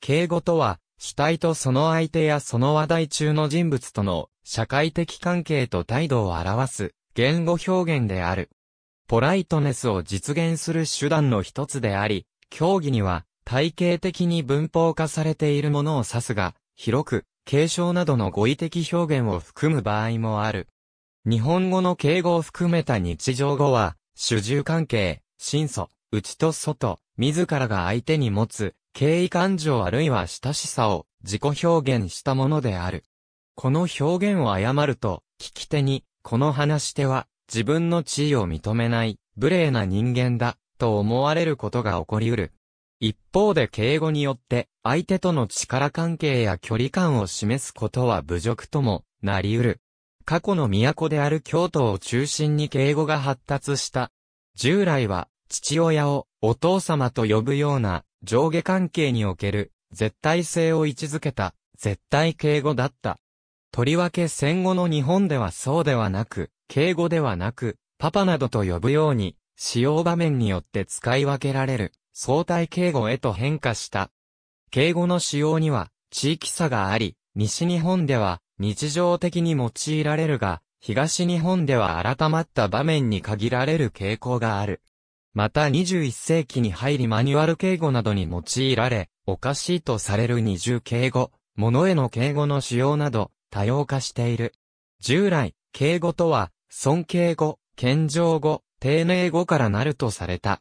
敬語とは、主体とその相手やその話題中の人物との社会的関係と態度を表す言語表現である。ポライトネスを実現する手段の一つであり、競技には体系的に文法化されているものを指すが、広く、継承などの語彙的表現を含む場合もある。日本語の敬語を含めた日常語は、主従関係、真素、内と外、自らが相手に持つ、敬意感情あるいは親しさを自己表現したものである。この表現を誤ると、聞き手に、この話し手は自分の地位を認めない、無礼な人間だ、と思われることが起こりうる。一方で敬語によって相手との力関係や距離感を示すことは侮辱ともなり得る。過去の都である京都を中心に敬語が発達した。従来は父親をお父様と呼ぶような上下関係における絶対性を位置づけた絶対敬語だった。とりわけ戦後の日本ではそうではなく、敬語ではなく、パパなどと呼ぶように、使用場面によって使い分けられる相対敬語へと変化した。敬語の使用には地域差があり、西日本では日常的に用いられるが、東日本では改まった場面に限られる傾向がある。また21世紀に入りマニュアル敬語などに用いられ、おかしいとされる二重敬語、物への敬語の使用など、多様化している。従来、敬語とは、尊敬語、謙譲語、丁寧語からなるとされた。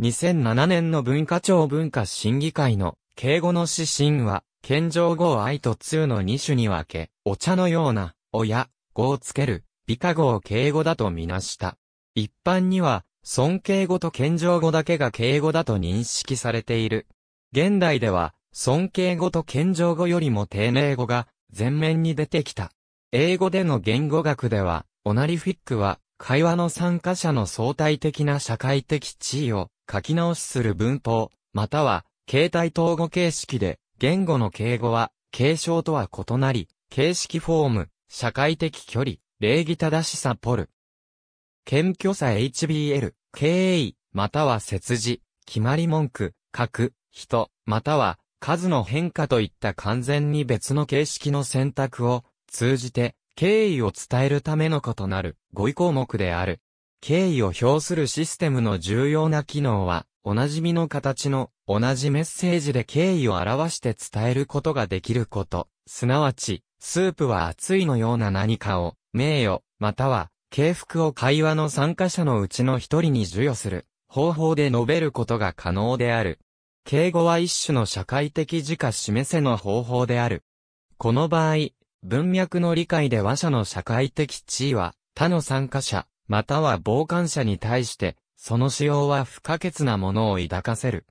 2007年の文化庁文化審議会の敬語の指針は、謙譲語を愛と通の2種に分け、お茶のような、おや、語をつける、美化語を敬語だとみなした。一般には、尊敬語と謙譲語だけが敬語だと認識されている。現代では、尊敬語と謙譲語よりも丁寧語が前面に出てきた。英語での言語学では、オナリフィックは、会話の参加者の相対的な社会的地位を書き直しする文法、または、形態統合形式で、言語の敬語は、継承とは異なり、形式フォーム、社会的距離、礼儀正しさポル、検挙さ HBL、敬意、または切字、決まり文句、書く、人、または数の変化といった完全に別の形式の選択を通じて敬意を伝えるための異なる語彙項目である。敬意を表するシステムの重要な機能は、おなじみの形の同じメッセージで敬意を表して伝えることができること。すなわち、スープは熱いのような何かを、名誉、または敬服を会話の参加者のうちの一人に授与する方法で述べることが可能である。敬語は一種の社会的自家示せの方法である。この場合、文脈の理解で話者の社会的地位は他の参加者、または傍観者に対して、その使用は不可欠なものを抱かせる。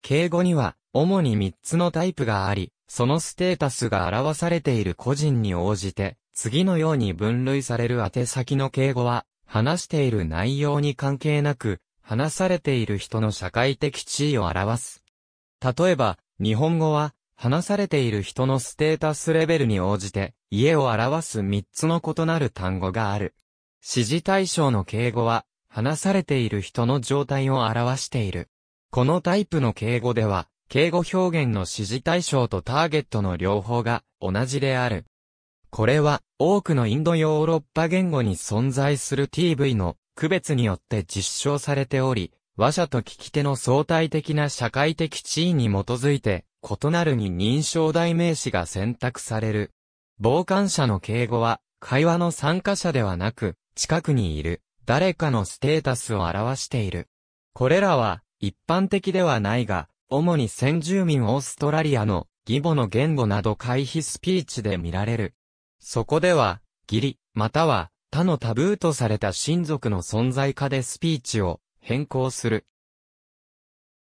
敬語には、主に3つのタイプがあり、そのステータスが表されている個人に応じて、次のように分類される宛先の敬語は、話している内容に関係なく、話されている人の社会的地位を表す。例えば、日本語は、話されている人のステータスレベルに応じて、家を表す3つの異なる単語がある。指示対象の敬語は、話されている人の状態を表している。このタイプの敬語では、敬語表現の指示対象とターゲットの両方が同じである。これは、多くのインドヨーロッパ言語に存在する TV の区別によって実証されており、話者と聞き手の相対的な社会的地位に基づいて、異なるに認証代名詞が選択される。傍観者の敬語は、会話の参加者ではなく、近くにいる、誰かのステータスを表している。これらは、一般的ではないが、主に先住民オーストラリアの義母の言語など回避スピーチで見られる。そこでは、義理、または他のタブーとされた親族の存在化でスピーチを変更する。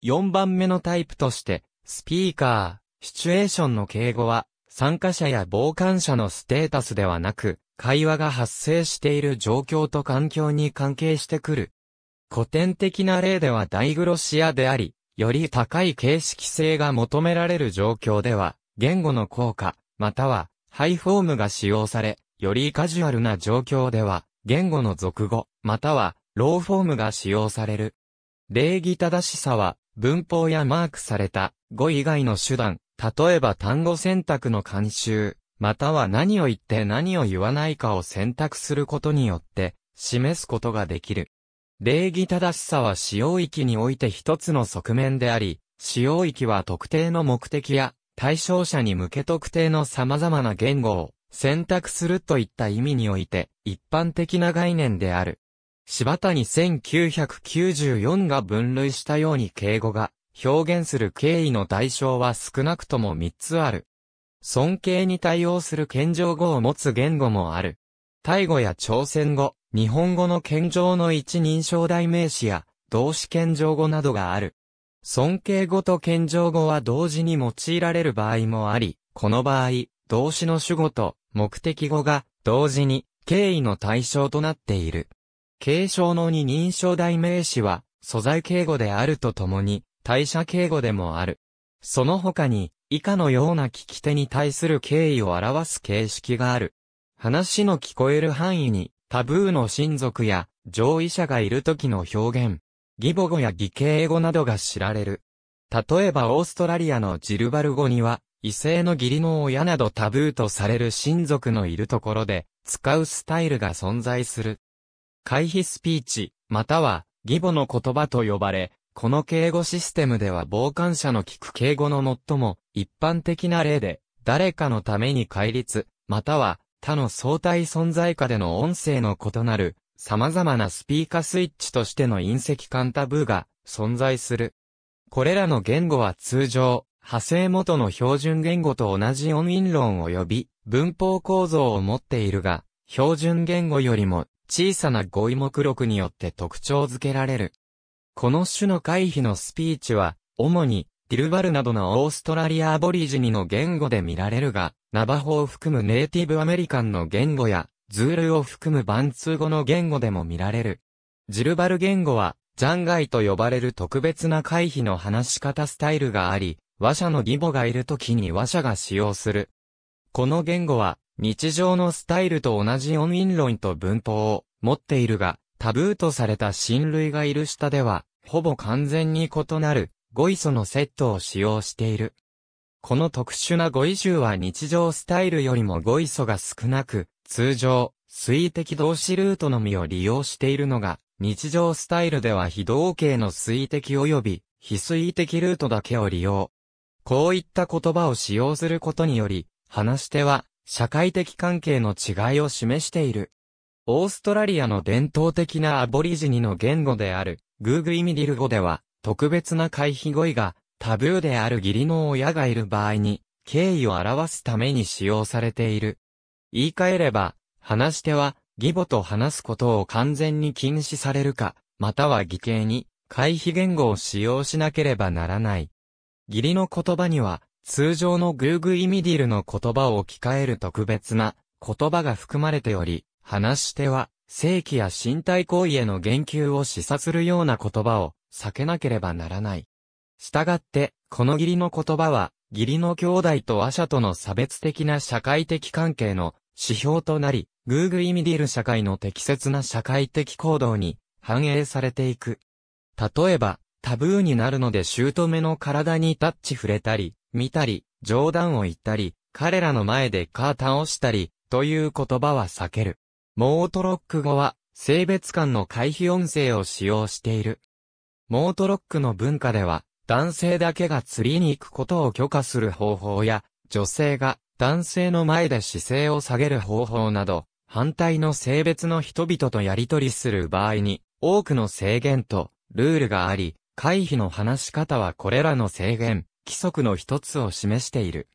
4番目のタイプとして、スピーカー、シチュエーションの敬語は、参加者や傍観者のステータスではなく、会話が発生している状況と環境に関係してくる。古典的な例では大グロシアであり、より高い形式性が求められる状況では、言語の効果、またはハイフォームが使用され、よりカジュアルな状況では、言語の俗語、または、ローフォームが使用される。礼儀正しさは、文法やマークされた語以外の手段、例えば単語選択の慣習、または何を言って何を言わないかを選択することによって、示すことができる。礼儀正しさは使用域において一つの側面であり、使用域は特定の目的や対象者に向け特定の様々な言語を選択するといった意味において一般的な概念である。柴谷1994が分類したように敬語が表現する敬意の代償は少なくとも3つある。尊敬に対応する謙譲語を持つ言語もある。タイ語や朝鮮語、日本語の謙譲の一人称代名詞や動詞謙譲語などがある。尊敬語と謙譲語は同時に用いられる場合もあり、この場合、動詞の主語と目的語が同時に敬意の対象となっている。継承の二人称代名詞は素材敬語であるとともに、代謝敬語でもある。その他に、以下のような聞き手に対する敬意を表す形式がある。話の聞こえる範囲に、タブーの親族や上位者がいる時の表現。義母語や義兄語などが知られる。例えばオーストラリアのジルバル語には、異性の義理の親などタブーとされる親族のいるところで、使うスタイルが存在する。回避スピーチ、または、義母の言葉と呼ばれ、この敬語システムでは傍観者の聞く敬語の最も一般的な例で、誰かのために戒律、または他の相対存在下での音声の異なる様々なスピーカスイッチとしての隕石ンタブーが存在する。これらの言語は通常、派生元の標準言語と同じ音韻論及び文法構造を持っているが、標準言語よりも小さな語彙目録によって特徴づけられる。この種の回避のスピーチは、主にディルバルなどのオーストラリアアボリジニの言語で見られるが、ナバホを含むネイティブアメリカンの言語やズールを含むバンツー語の言語でも見られる。ジルバル言語は、ジャンガイと呼ばれる特別な回避の話し方スタイルがあり、話者の義母がいる時に話者が使用する。この言語は、日常のスタイルと同じ音韻論と文法を持っているが、タブーとされた親類がいる下では、ほぼ完全に異なる、語彙素のセットを使用している。この特殊な語彙集は日常スタイルよりも語彙素が少なく、通常、水滴同士ルートのみを利用しているのが、日常スタイルでは非同型の水滴及び、非水滴ルートだけを利用。こういった言葉を使用することにより、話し手は、社会的関係の違いを示している。オーストラリアの伝統的なアボリジニの言語である、グーグイミディル語では、特別な回避語彙がタブーである義理の親がいる場合に、敬意を表すために使用されている。言い換えれば、話し手は、義母と話すことを完全に禁止されるか、または義兄に、回避言語を使用しなければならない。義理の言葉には、通常のグーグイミディルの言葉を置き換える特別な言葉が含まれており、話し手は、正規や身体行為への言及を示唆するような言葉を避けなければならない。したがって、この義理の言葉は、義理の兄弟と話者との差別的な社会的関係の指標となり、グーグイミディル社会の適切な社会的行動に反映されていく。例えば、タブーになるので姑の体にタッチ触れたり、見たり、冗談を言ったり、彼らの前でカータをしたり、という言葉は避ける。モートロック語は、性別間の回避音声を使用している。モートロックの文化では、男性だけが釣りに行くことを許可する方法や、女性が男性の前で姿勢を下げる方法など、反対の性別の人々とやり取りする場合に、多くの制限とルールがあり、回避の話し方はこれらの制限、規則の一つを示している。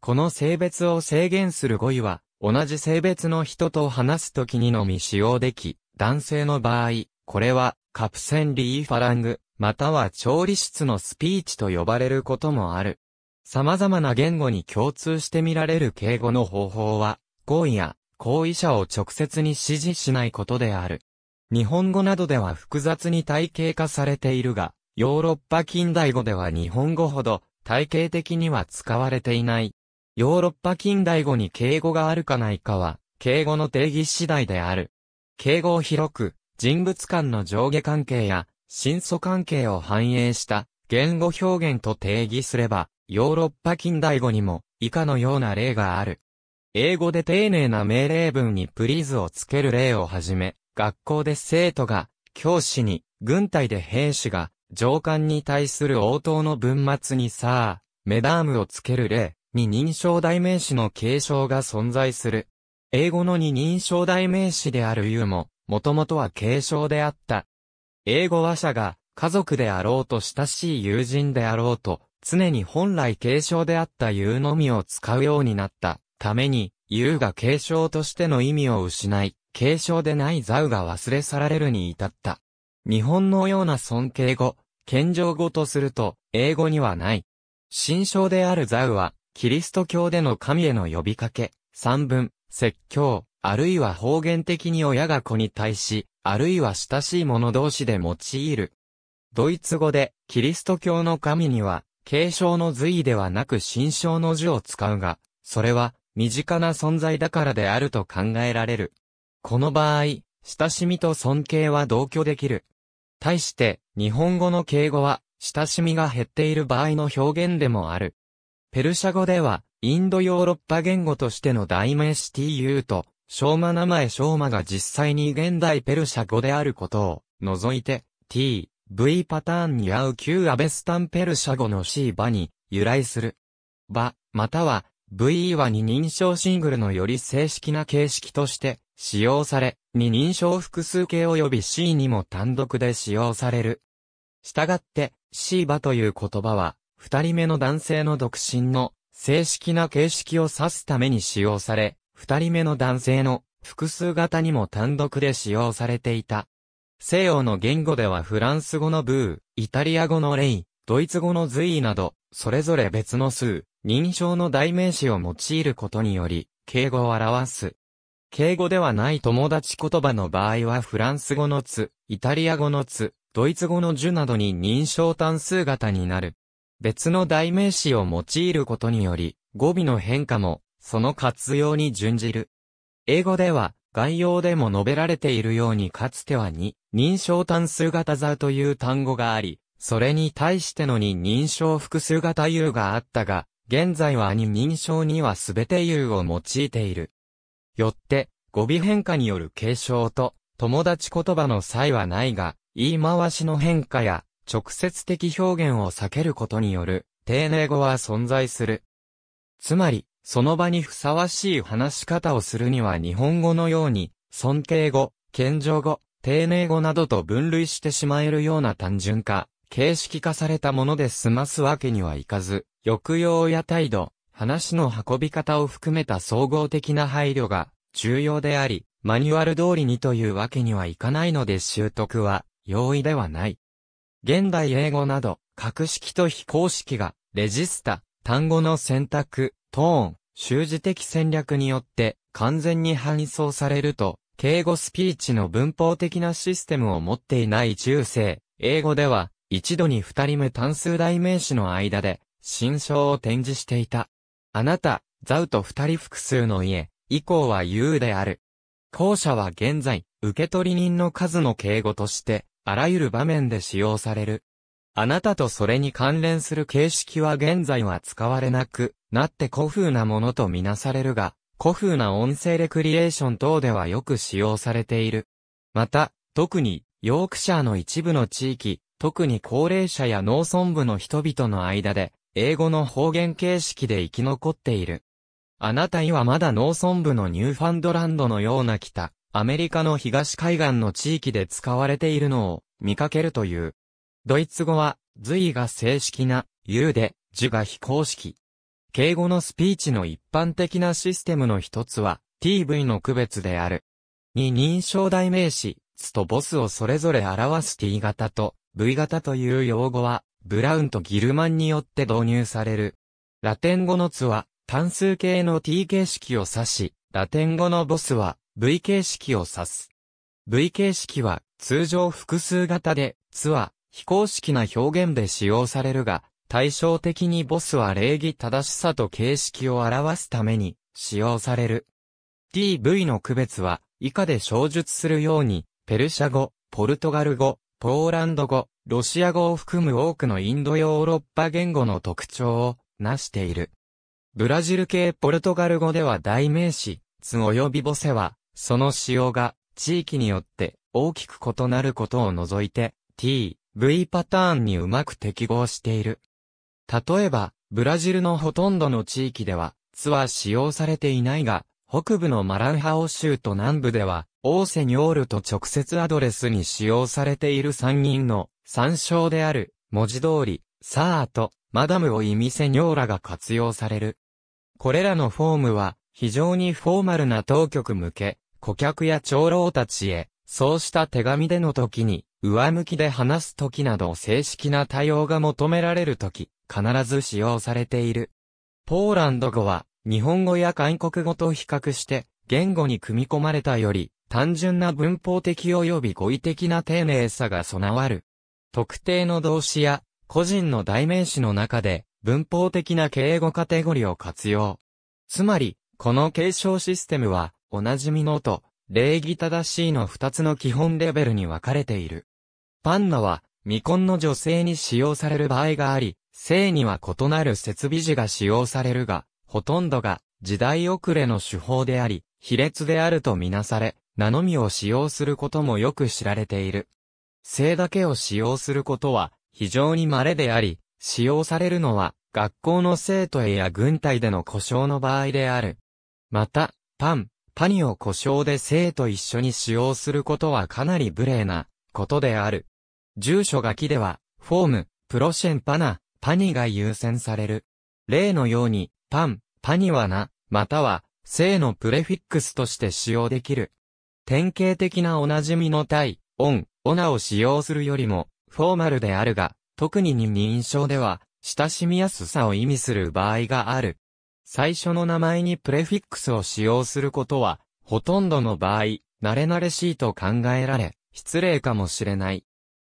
この性別を制限する語彙は、同じ性別の人と話すときにのみ使用でき、男性の場合、これは、カプセンリーファラング、または調理室のスピーチと呼ばれることもある。様々な言語に共通して見られる敬語の方法は、行為や行為者を直接に指示しないことである。日本語などでは複雑に体系化されているが、ヨーロッパ近代語では日本語ほど体系的には使われていない。ヨーロッパ近代語に敬語があるかないかは、敬語の定義次第である。敬語を広く、人物間の上下関係や、真素関係を反映した言語表現と定義すれば、ヨーロッパ近代語にも以下のような例がある。英語で丁寧な命令文にプリーズをつける例をはじめ、学校で生徒が教師に、軍隊で兵士が上官に対する応答の文末にさあ、メダームをつける例に認証代名詞の継承が存在する。英語の二認証代名詞である言うも、もともとは継承であった英語話者が家族であろうと親しい友人であろうと、常に本来継承であった言うのみを使うようになったために、言うが継承としての意味を失い、継承でないザウが忘れ去られるに至った。日本のような尊敬語、謙譲語とすると、英語にはない。新章であるザウは、キリスト教での神への呼びかけ、三文、説教、あるいは方言的に親が子に対し、あるいは親しい者同士で用いる。ドイツ語で、キリスト教の神には、継承の随意ではなく心象の字を使うが、それは、身近な存在だからであると考えられる。この場合、親しみと尊敬は同居できる。対して、日本語の敬語は、親しみが減っている場合の表現でもある。ペルシャ語では、インドヨーロッパ言語としての代名詞 tu と、昭和名前昭和が実際に現代ペルシャ語であることを除いて t、v パターンに合う旧アベスタンペルシャ語の c 場に由来する。場、または v は二人称シングルのより正式な形式として使用され、二人称複数形及び c にも単独で使用される。したがって c 場という言葉は二人目の男性の独身の正式な形式を指すために使用され、二人目の男性の複数型にも単独で使用されていた。西洋の言語ではフランス語のブー、イタリア語のレイ、ドイツ語のズイなど、それぞれ別の数、認証の代名詞を用いることにより、敬語を表す。敬語ではない友達言葉の場合はフランス語のツ、イタリア語のツ、ドイツ語のジュなどに認証単数型になる。別の代名詞を用いることにより、語尾の変化もその活用に準じる。英語では、概要でも述べられているようにかつてはに、認証単数型座という単語があり、それに対してのに認証複数型 U があったが、現在はに認証にはすべて U を用いている。よって、語尾変化による継承と、友達言葉の際はないが、言い回しの変化や、直接的表現を避けることによる、丁寧語は存在する。つまり、その場にふさわしい話し方をするには日本語のように、尊敬語、謙譲語、丁寧語などと分類してしまえるような単純化、形式化されたもので済ますわけにはいかず、抑揚や態度、話の運び方を含めた総合的な配慮が重要であり、マニュアル通りにというわけにはいかないので習得は容易ではない。現代英語など、格式と非公式が、レジスタ、単語の選択、トーン、習字的戦略によって完全に搬送されると、敬語スピーチの文法的なシステムを持っていない中世、英語では、一度に二人目単数代名詞の間で、新章を展示していた。あなた、ザウと二人複数の家、以降は U である。後者は現在、受取人の数の敬語として、あらゆる場面で使用される。あなたとそれに関連する形式は現在は使われなく、なって古風なものとみなされるが、古風な音声レクリエーション等ではよく使用されている。また、特に、ヨークシャーの一部の地域、特に高齢者や農村部の人々の間で、英語の方言形式で生き残っている。あなたにはまだ農村部のニューファンドランドのような北、アメリカの東海岸の地域で使われているのを見かけるという。ドイツ語は、随が正式な、U で、樹が非公式。敬語のスピーチの一般的なシステムの一つは、TV の区別である。二認証代名詞、ツとボスをそれぞれ表す T 型と V 型という用語は、ブラウンとギルマンによって導入される。ラテン語のツは、単数形の T 形式を指し、ラテン語のボスは、V 形式を指す。V 形式は、通常複数型で、ツは、非公式な表現で使用されるが、対照的にボスは礼儀正しさと形式を表すために使用される。t v の区別は以下で詳述するように、ペルシャ語、ポルトガル語、ポーランド語、ロシア語を含む多くのインドヨーロッパ言語の特徴をなしている。ブラジル系ポルトガル語では代名詞、つ及びボセは、その使用が地域によって大きく異なることを除いて、t、v パターンにうまく適合している。例えば、ブラジルのほとんどの地域では、ツは使用されていないが、北部のマランハオ州と南部では、オーセニョールと直接アドレスに使用されている三人の参照である、文字通り、サーと、マダムを意味セニョーラが活用される。これらのフォームは、非常にフォーマルな当局向け、顧客や長老たちへ、そうした手紙での時に、上向きで話す時など正式な対応が求められる時、必ず使用されている。ポーランド語は、日本語や韓国語と比較して、言語に組み込まれたより、単純な文法的及び語彙的な丁寧さが備わる。特定の動詞や、個人の代名詞の中で、文法的な敬語カテゴリを活用。つまり、この継承システムは、おなじみのと、礼儀正しいの二つの基本レベルに分かれている。パンナは、未婚の女性に使用される場合があり、性には異なる設備時が使用されるが、ほとんどが時代遅れの手法であり、卑劣であるとみなされ、名のみを使用することもよく知られている。性だけを使用することは非常に稀であり、使用されるのは学校の生徒へや軍隊での故障の場合である。また、パン、パニを故障で生と一緒に使用することはかなり無礼なことである。住所書きでは、フォーム、プロシェンパナ、パニが優先される。例のように、パン、パニはな、または、性のプレフィックスとして使用できる。典型的なおなじみの体、オン、オナを使用するよりも、フォーマルであるが、特に二人称では、親しみやすさを意味する場合がある。最初の名前にプレフィックスを使用することは、ほとんどの場合、慣れ慣れしいと考えられ、失礼かもしれない。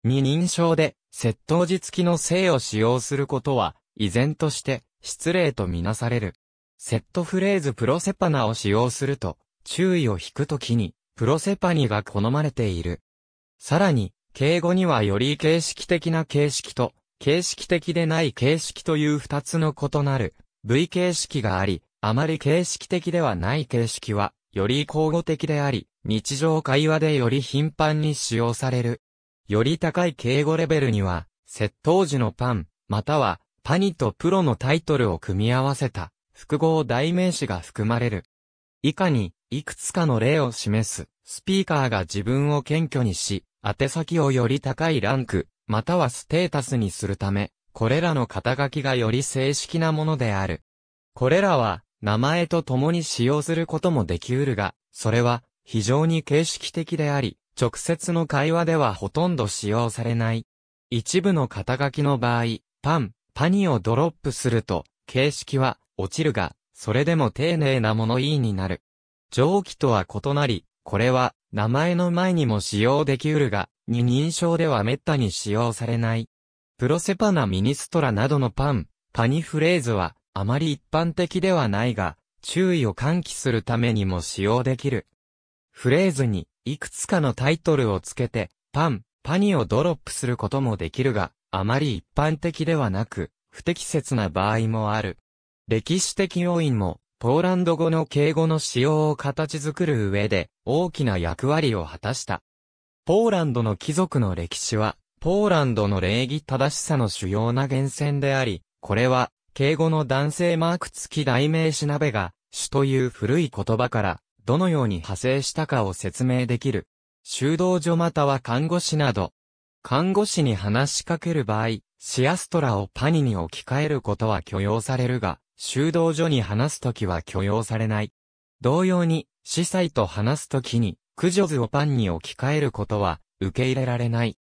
未認証で、窃盗時付きの姓を使用することは、依然として、失礼とみなされる。セットフレーズプロセパナを使用すると、注意を引くときに、プロセパニが好まれている。さらに、敬語にはより形式的な形式と、形式的でない形式という二つの異なる、位形式があり、あまり形式的ではない形式は、より交互的であり、日常会話でより頻繁に使用される。より高い敬語レベルには、窃盗時のパン、または、パニとプロのタイトルを組み合わせた、複合代名詞が含まれる。以下に、いくつかの例を示す、スピーカーが自分を謙虚にし、宛先をより高いランク、またはステータスにするため、これらの肩書きがより正式なものである。これらは、名前と共に使用することもできうるが、それは、非常に形式的であり、直接の会話ではほとんど使用されない。一部の肩書きの場合、パン、パニをドロップすると、形式は落ちるが、それでも丁寧な物言いになる。上記とは異なり、これは名前の前にも使用できうるが、二人称では滅多に使用されない。プロセパナミニストラなどのパン、パニフレーズはあまり一般的ではないが、注意を喚起するためにも使用できる。フレーズにいくつかのタイトルをつけて、パン、パニをドロップすることもできるが、あまり一般的ではなく、不適切な場合もある。歴史的要因も、ポーランド語の敬語の使用を形作る上で、大きな役割を果たした。ポーランドの貴族の歴史は、ポーランドの礼儀正しさの主要な源泉であり、これは、敬語の男性マーク付き代名詞鍋が、主という古い言葉から、どのように派生したかを説明できる。修道所または看護師など、看護師に話しかける場合、シアストラをパニに置き換えることは許容されるが、修道所に話すときは許容されない。同様に、司祭と話すときに、駆除図をパンに置き換えることは、受け入れられない。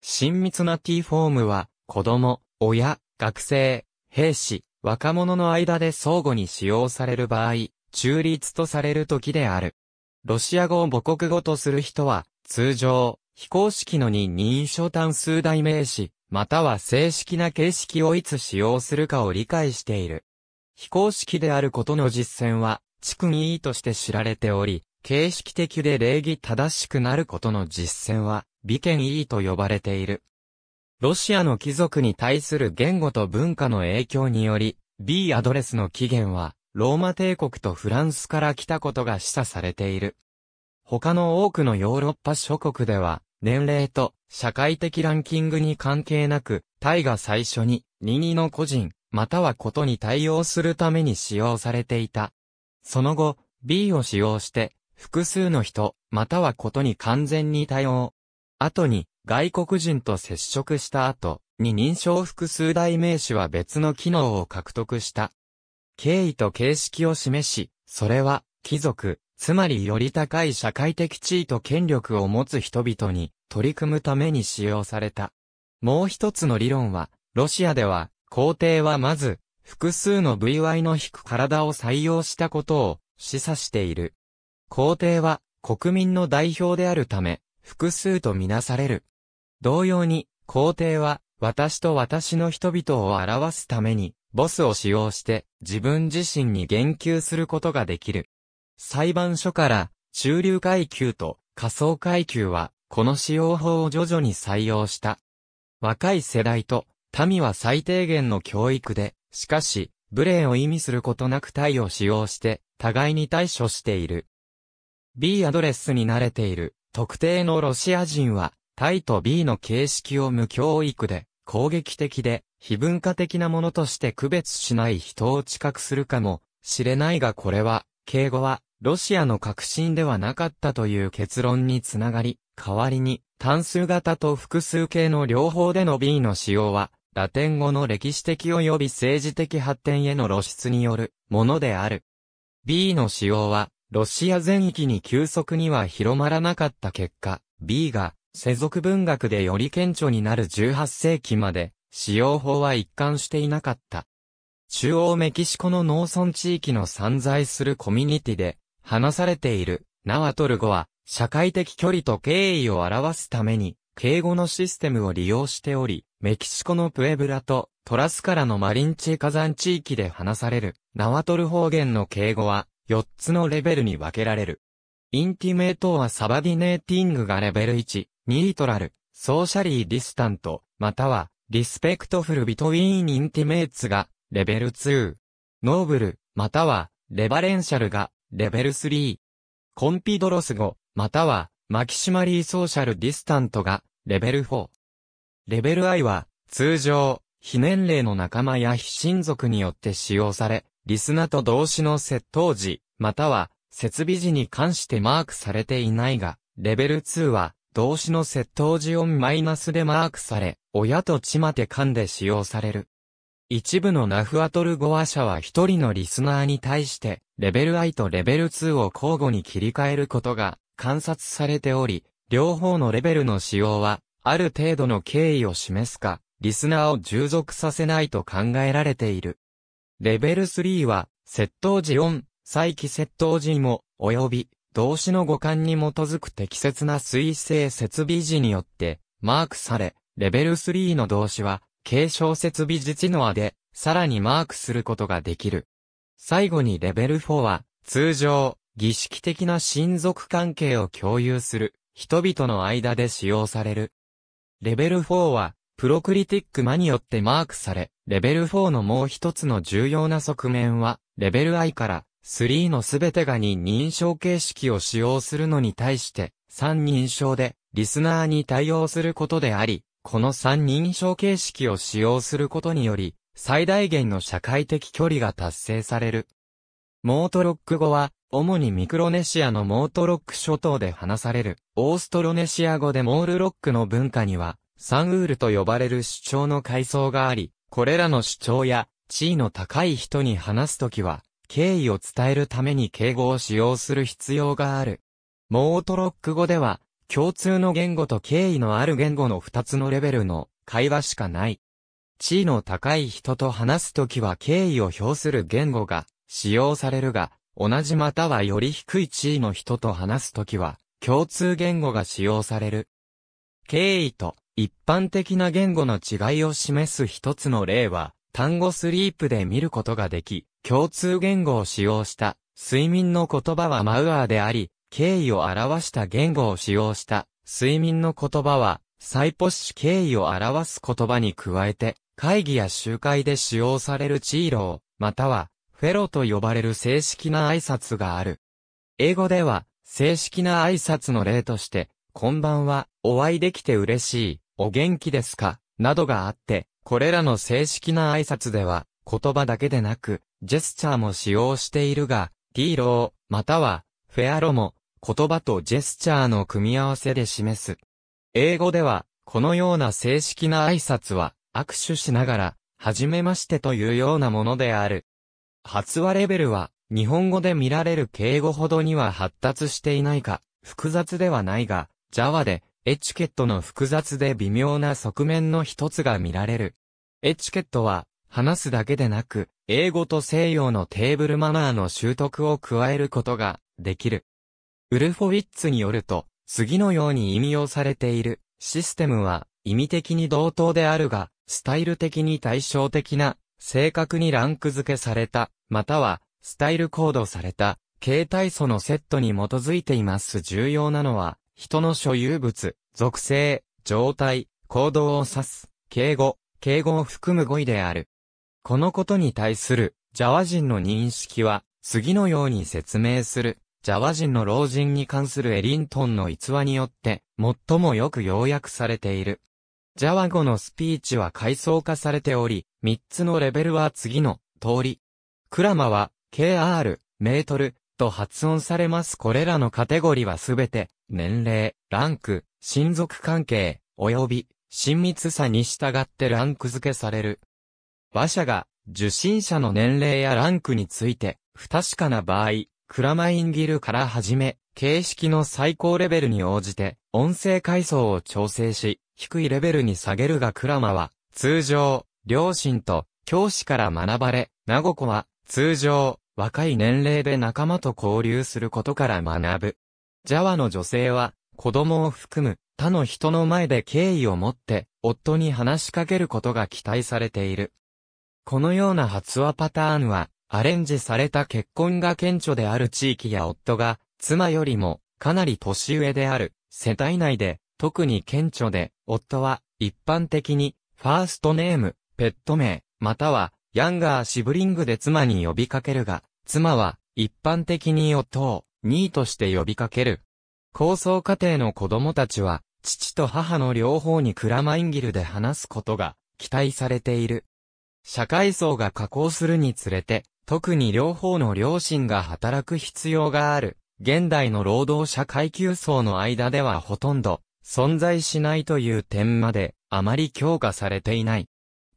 親密な T フォームは、子供、親、学生、兵士、若者の間で相互に使用される場合、中立とされる時である。ロシア語を母国語とする人は、通常、非公式のに認証単数代名詞、または正式な形式をいつ使用するかを理解している。非公式であることの実践は、地区にいとして知られており、形式的で礼儀正しくなることの実践は、美見いと呼ばれている。ロシアの貴族に対する言語と文化の影響により、B アドレスの起源は、ローマ帝国とフランスから来たことが示唆されている。他の多くのヨーロッパ諸国では、年齢と社会的ランキングに関係なく、タイが最初に、任意の個人、またはことに対応するために使用されていた。その後、B を使用して、複数の人、またはことに完全に対応。後に、外国人と接触した後、に認証複数代名詞は別の機能を獲得した。敬意と形式を示し、それは、貴族、つまりより高い社会的地位と権力を持つ人々に取り組むために使用された。もう一つの理論は、ロシアでは、皇帝はまず、複数の VY の引く体を採用したことを示唆している。皇帝は国民の代表であるため、複数とみなされる。同様に、皇帝は私と私の人々を表すために、ボスを使用して自分自身に言及することができる。裁判所から中流階級と仮想階級はこの使用法を徐々に採用した。若い世代と民は最低限の教育で、しかし、無礼を意味することなく体を使用して、互いに対処している。B アドレスに慣れている特定のロシア人は、タイと B の形式を無教育で、攻撃的で、非文化的なものとして区別しない人を知覚するかもしれないがこれは、敬語は、ロシアの革新ではなかったという結論につながり、代わりに、単数型と複数形の両方での B の使用は、ラテン語の歴史的及び政治的発展への露出によるものである。B の使用は、ロシア全域に急速には広まらなかった結果、B が世俗文学でより顕著になる18世紀まで使用法は一貫していなかった。中央メキシコの農村地域の散在するコミュニティで話されているナワトル語は社会的距離と敬意を表すために敬語のシステムを利用しており、メキシコのプエブラとトラスカラのマリンチ火山地域で話されるナワトル方言の敬語は4つのレベルに分けられる。インティメートはサバディネーティングがレベル1、ニートラル、ソーシャリーディスタント、またはリスペクトフルビトウィーンインティメイツが、レベル2。ノーブル、または、レバレンシャルが、レベル3。コンピドロス語、または、マキシマリーソーシャルディスタントが、レベル4。レベル I は、通常、非年齢の仲間や非親族によって使用され、リスナと動詞の窃盗時、または、設備時に関してマークされていないが、レベル2は、動詞の窃盗時オンマイナスでマークされ、親とちまてんで使用される。一部のナフアトル語話者は一人のリスナーに対して、レベル I とレベル2を交互に切り替えることが観察されており、両方のレベルの使用は、ある程度の敬意を示すか、リスナーを従属させないと考えられている。レベル3は、窃盗時ン、再起窃盗時も、及び、動詞の語感に基づく適切な水性設備時によって、マークされ、レベル3の動詞は、継承設備自治ノアで、さらにマークすることができる。最後にレベル4は、通常、儀式的な親族関係を共有する、人々の間で使用される。レベル4は、プロクリティックマによってマークされ、レベル4のもう一つの重要な側面は、レベル i から、3のすべてがに認証形式を使用するのに対して、3認証で、リスナーに対応することであり、この三人称形式を使用することにより、最大限の社会的距離が達成される。モートロック語は、主にミクロネシアのモートロック諸島で話される、オーストロネシア語でモールロックの文化には、サンウールと呼ばれる主張の階層があり、これらの主張や、地位の高い人に話すときは、敬意を伝えるために敬語を使用する必要がある。モートロック語では、共通の言語と敬意のある言語の二つのレベルの会話しかない。地位の高い人と話すときは敬意を表する言語が使用されるが、同じまたはより低い地位の人と話すときは、共通言語が使用される。敬意と一般的な言語の違いを示す一つの例は、単語スリープで見ることができ、共通言語を使用した睡眠の言葉はマウアーであり、敬意を表した言語を使用した睡眠の言葉は、サイポッシュ敬意を表す言葉に加えて、会議や集会で使用されるチーロー、または、フェロと呼ばれる正式な挨拶がある。英語では、正式な挨拶の例として、こんばんは、お会いできて嬉しい、お元気ですか、などがあって、これらの正式な挨拶では、言葉だけでなく、ジェスチャーも使用しているが、ティーロー、または、フェアロも、言葉とジェスチャーの組み合わせで示す。英語では、このような正式な挨拶は、握手しながら、はじめましてというようなものである。発話レベルは、日本語で見られる敬語ほどには発達していないか、複雑ではないが、Java で、エチケットの複雑で微妙な側面の一つが見られる。エチケットは、話すだけでなく、英語と西洋のテーブルマナーの習得を加えることができる。ウルフォウィッツによると、次のように意味をされているシステムは意味的に同等であるが、スタイル的に対照的な、正確にランク付けされた、またはスタイルコードされた、形態素のセットに基づいています。重要なのは、人の所有物、属性、状態、行動を指す、敬語、敬語を含む語彙である。このことに対する、ジャワ人の認識は、次のように説明する。ジャワ人の老人に関するエリントンの逸話によって、最もよく要約されている。ジャワ語のスピーチは階層化されており、3つのレベルは次の通り。クラマは、KR、メートル、と発音されます。これらのカテゴリはすべて、年齢、ランク、親族関係、及び、親密さに従ってランク付けされる。話者が、受信者の年齢やランクについて、不確かな場合、クラマインギルから始め、形式の最高レベルに応じて、音声階層を調整し、低いレベルに下げるがクラマは、通常、両親と教師から学ばれ、ナゴコは、通常、若い年齢で仲間と交流することから学ぶ。ジャワの女性は、子供を含む他の人の前で敬意を持って、夫に話しかけることが期待されている。このような発話パターンは、アレンジされた結婚が顕著である地域や夫が、妻よりも、かなり年上である、世帯内で、特に顕著で、夫は、一般的に、ファーストネーム、ペット名、または、ヤンガーシブリングで妻に呼びかけるが、妻は、一般的に夫を、ニーとして呼びかける。高層家庭の子供たちは、父と母の両方にクラマインギルで話すことが、期待されている。社会層が加工するにつれて、特に両方の両親が働く必要がある、現代の労働者階級層の間ではほとんど存在しないという点まであまり強化されていない。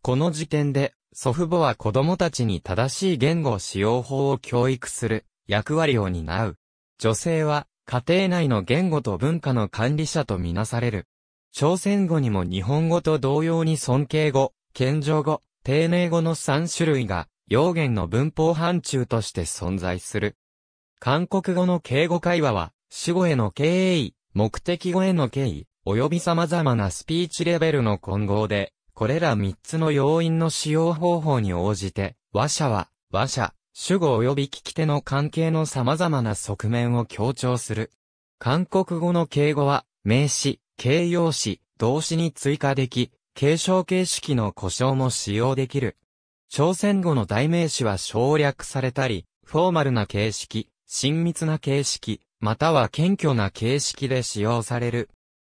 この時点で、祖父母は子供たちに正しい言語使用法を教育する役割を担う。女性は家庭内の言語と文化の管理者とみなされる。朝鮮語にも日本語と同様に尊敬語、謙譲語、丁寧語の3種類が用言の文法範疇として存在する。韓国語の敬語会話は、主語への敬意、目的語への敬意、及び様々なスピーチレベルの混合で、これら3つの要因の使用方法に応じて、話者は、話者、主語及び聞き手の関係の様々な側面を強調する。韓国語の敬語は、名詞、形容詞、動詞に追加でき、継承形式の故障も使用できる。朝鮮語の代名詞は省略されたり、フォーマルな形式、親密な形式、または謙虚な形式で使用される。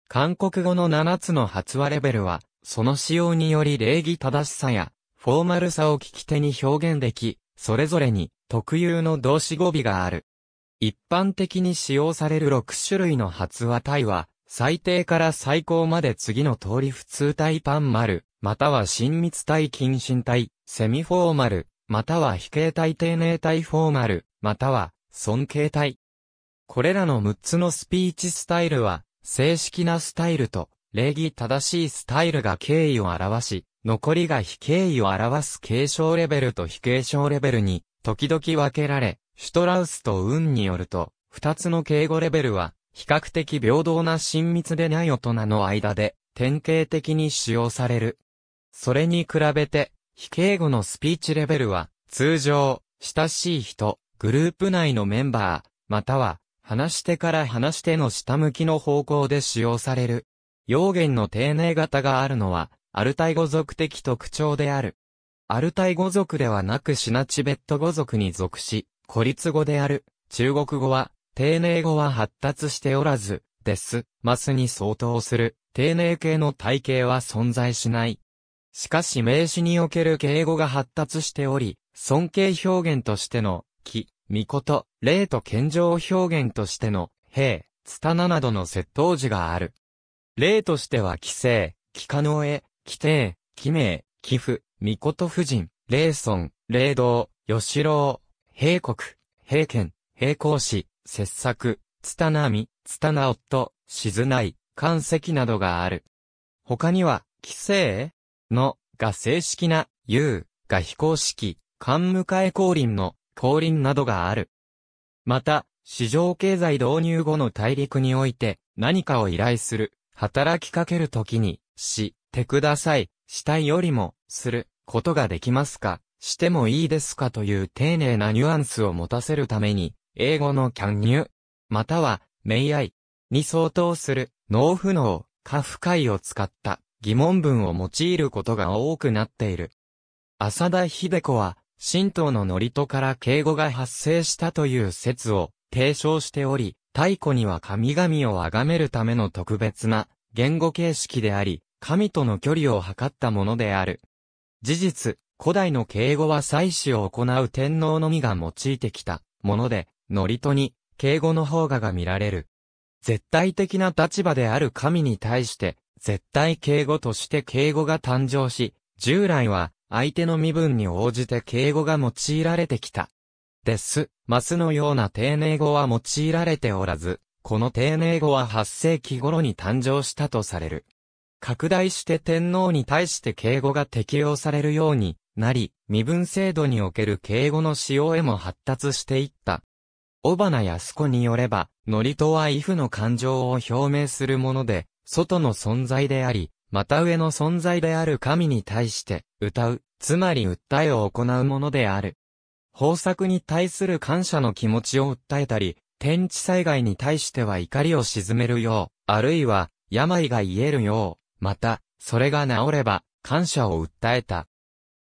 韓国語の7つの発話レベルは、その使用により礼儀正しさや、フォーマルさを聞き手に表現でき、それぞれに特有の動詞語尾がある。一般的に使用される6種類の発話体は、最低から最高まで次の通り普通体パン丸、または親密体近親体、セミフォーマル、または非形態丁寧体フォーマル、または尊敬体。これらの6つのスピーチスタイルは、正式なスタイルと、礼儀正しいスタイルが敬意を表し、残りが非敬意を表す継承レベルと非継承レベルに、時々分けられ、シュトラウスとウンによると、二つの敬語レベルは、比較的平等な親密でない大人の間で、典型的に使用される。それに比べて、非敬語のスピーチレベルは、通常、親しい人、グループ内のメンバー、または、話し手から話し手の下向きの方向で使用される。用言の丁寧型があるのは、アルタイ語族的特徴である。アルタイ語族ではなくシナチベット語族に属し、孤立語である、中国語は、丁寧語は発達しておらず、です、マスに相当する、丁寧系の体系は存在しない。しかし名詞における敬語が発達しており、尊敬表現としての、き、みこと、礼と謙譲表現としての、兵、つたななどの窃盗時がある。例としては規制、規可能へ、規定、規名、寄付、みこと夫人、霊尊、霊道、吉郎、平国、平県、平行士、切削、つたなみ、つたな夫、静ずない、関石などがある。他には、規制、のが正式な U が非公式、関迎え降臨の降臨などがある。また、市場経済導入後の大陸において何かを依頼する、働きかけるときに、し、てください、したいよりも、する、ことができますか、してもいいですかという丁寧なニュアンスを持たせるために、英語の can you、または、may I に相当する、脳不能、か不快を使った。疑問文を用いることが多くなっている。浅田秀子は、神道の祝詞から敬語が発生したという説を提唱しており、太古には神々を崇めるための特別な言語形式であり、神との距離を測ったものである。事実、古代の敬語は祭祀を行う天皇のみが用いてきたもので、祝詞に敬語の方がが見られる。絶対的な立場である神に対して、絶対敬語として敬語が誕生し、従来は相手の身分に応じて敬語が用いられてきた。です、マスのような丁寧語は用いられておらず、この丁寧語は8世紀頃に誕生したとされる。拡大して天皇に対して敬語が適用されるようになり、身分制度における敬語の使用へも発達していった。尾花康子によれば、ノリとは畏怖の感情を表明するもので、外の存在であり、また上の存在である神に対して、歌う、つまり訴えを行うものである。豊作に対する感謝の気持ちを訴えたり、天地災害に対しては怒りを鎮めるよう、あるいは、病が癒えるよう、また、それが治れば、感謝を訴えた。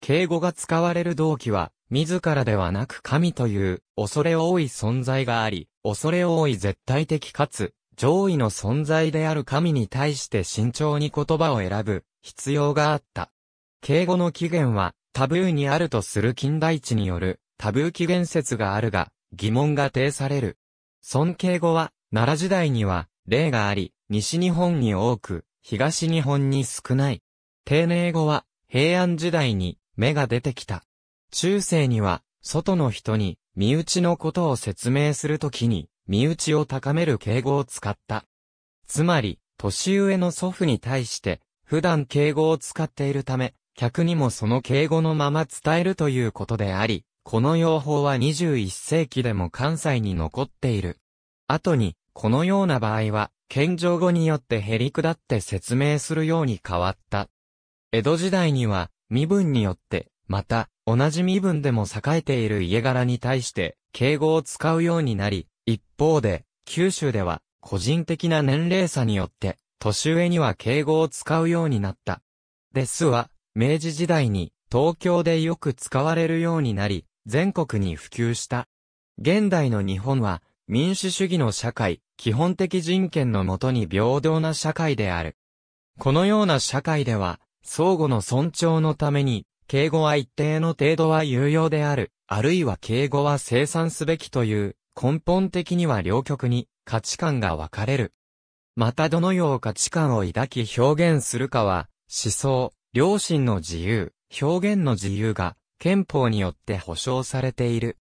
敬語が使われる動機は、自らではなく神という、恐れ多い存在があり、恐れ多い絶対的かつ、上位の存在である神に対して慎重に言葉を選ぶ必要があった。敬語の起源はタブーにあるとする近代地によるタブー起源説があるが疑問が呈される。尊敬語は奈良時代には例があり、西日本に多く、東日本に少ない。丁寧語は平安時代に芽が出てきた。中世には外の人に身内のことを説明するときに身内を高める敬語を使った。つまり、年上の祖父に対して、普段敬語を使っているため、客にもその敬語のまま伝えるということであり、この用法は21世紀でも関西に残っている。後に、このような場合は、謙譲語によってへり下って説明するように変わった。江戸時代には、身分によって、また、同じ身分でも栄えている家柄に対して、敬語を使うようになり、一方で、九州では、個人的な年齢差によって、年上には敬語を使うようになった。ですは、明治時代に、東京でよく使われるようになり、全国に普及した。現代の日本は、民主主義の社会、基本的人権のもとに平等な社会である。このような社会では、相互の尊重のために、敬語は一定の程度は有用である、あるいは敬語は生産すべきという根本的には両極に価値観が分かれる。またどのよう価値観を抱き表現するかは、思想、良心の自由、表現の自由が憲法によって保障されている。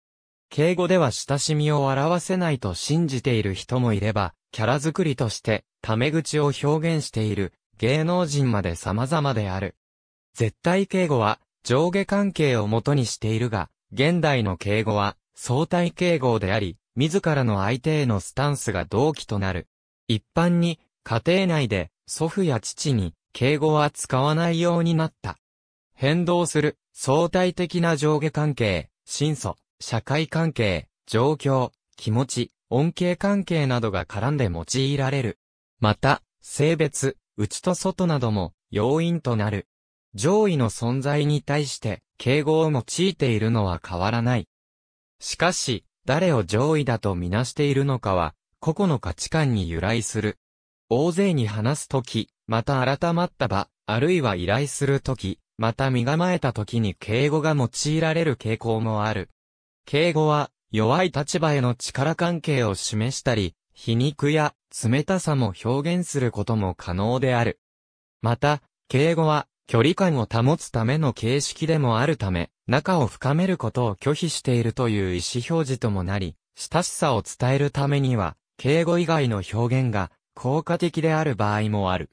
敬語では親しみを表せないと信じている人もいれば、キャラ作りとして、タメ口を表現している芸能人まで様々である。絶対敬語は上下関係をもとにしているが、現代の敬語は相対敬語であり、自らの相手へのスタンスが同期となる。一般に、家庭内で、祖父や父に、敬語は使わないようになった。変動する、相対的な上下関係、親祖、社会関係、状況、気持ち、恩恵関係などが絡んで用いられる。また、性別、内と外なども要因となる。上位の存在に対して敬語を用いているのは変わらない。しかし、誰を上位だとみなしているのかは、個々の価値観に由来する。大勢に話すとき、また改まった場、あるいは依頼するとき、また身構えたときに敬語が用いられる傾向もある。敬語は、弱い立場への力関係を示したり、皮肉や冷たさも表現することも可能である。また、敬語は、距離感を保つための形式でもあるため、仲を深めることを拒否しているという意思表示ともなり、親しさを伝えるためには、敬語以外の表現が効果的である場合もある。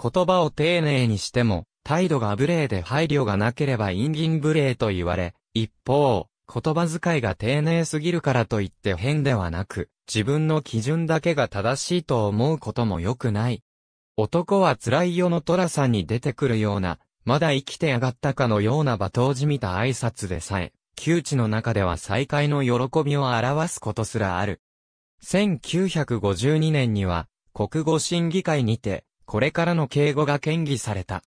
言葉を丁寧にしても、態度が無礼で配慮がなければ陰銀無礼と言われ、一方、言葉遣いが丁寧すぎるからといって変ではなく、自分の基準だけが正しいと思うことも良くない。男は辛い世の虎さんに出てくるような、まだ生きてやがったかのような罵倒じみた挨拶でさえ、窮地の中では再会の喜びを表すことすらある。1952年には、国語審議会にて、これからの敬語が建議された。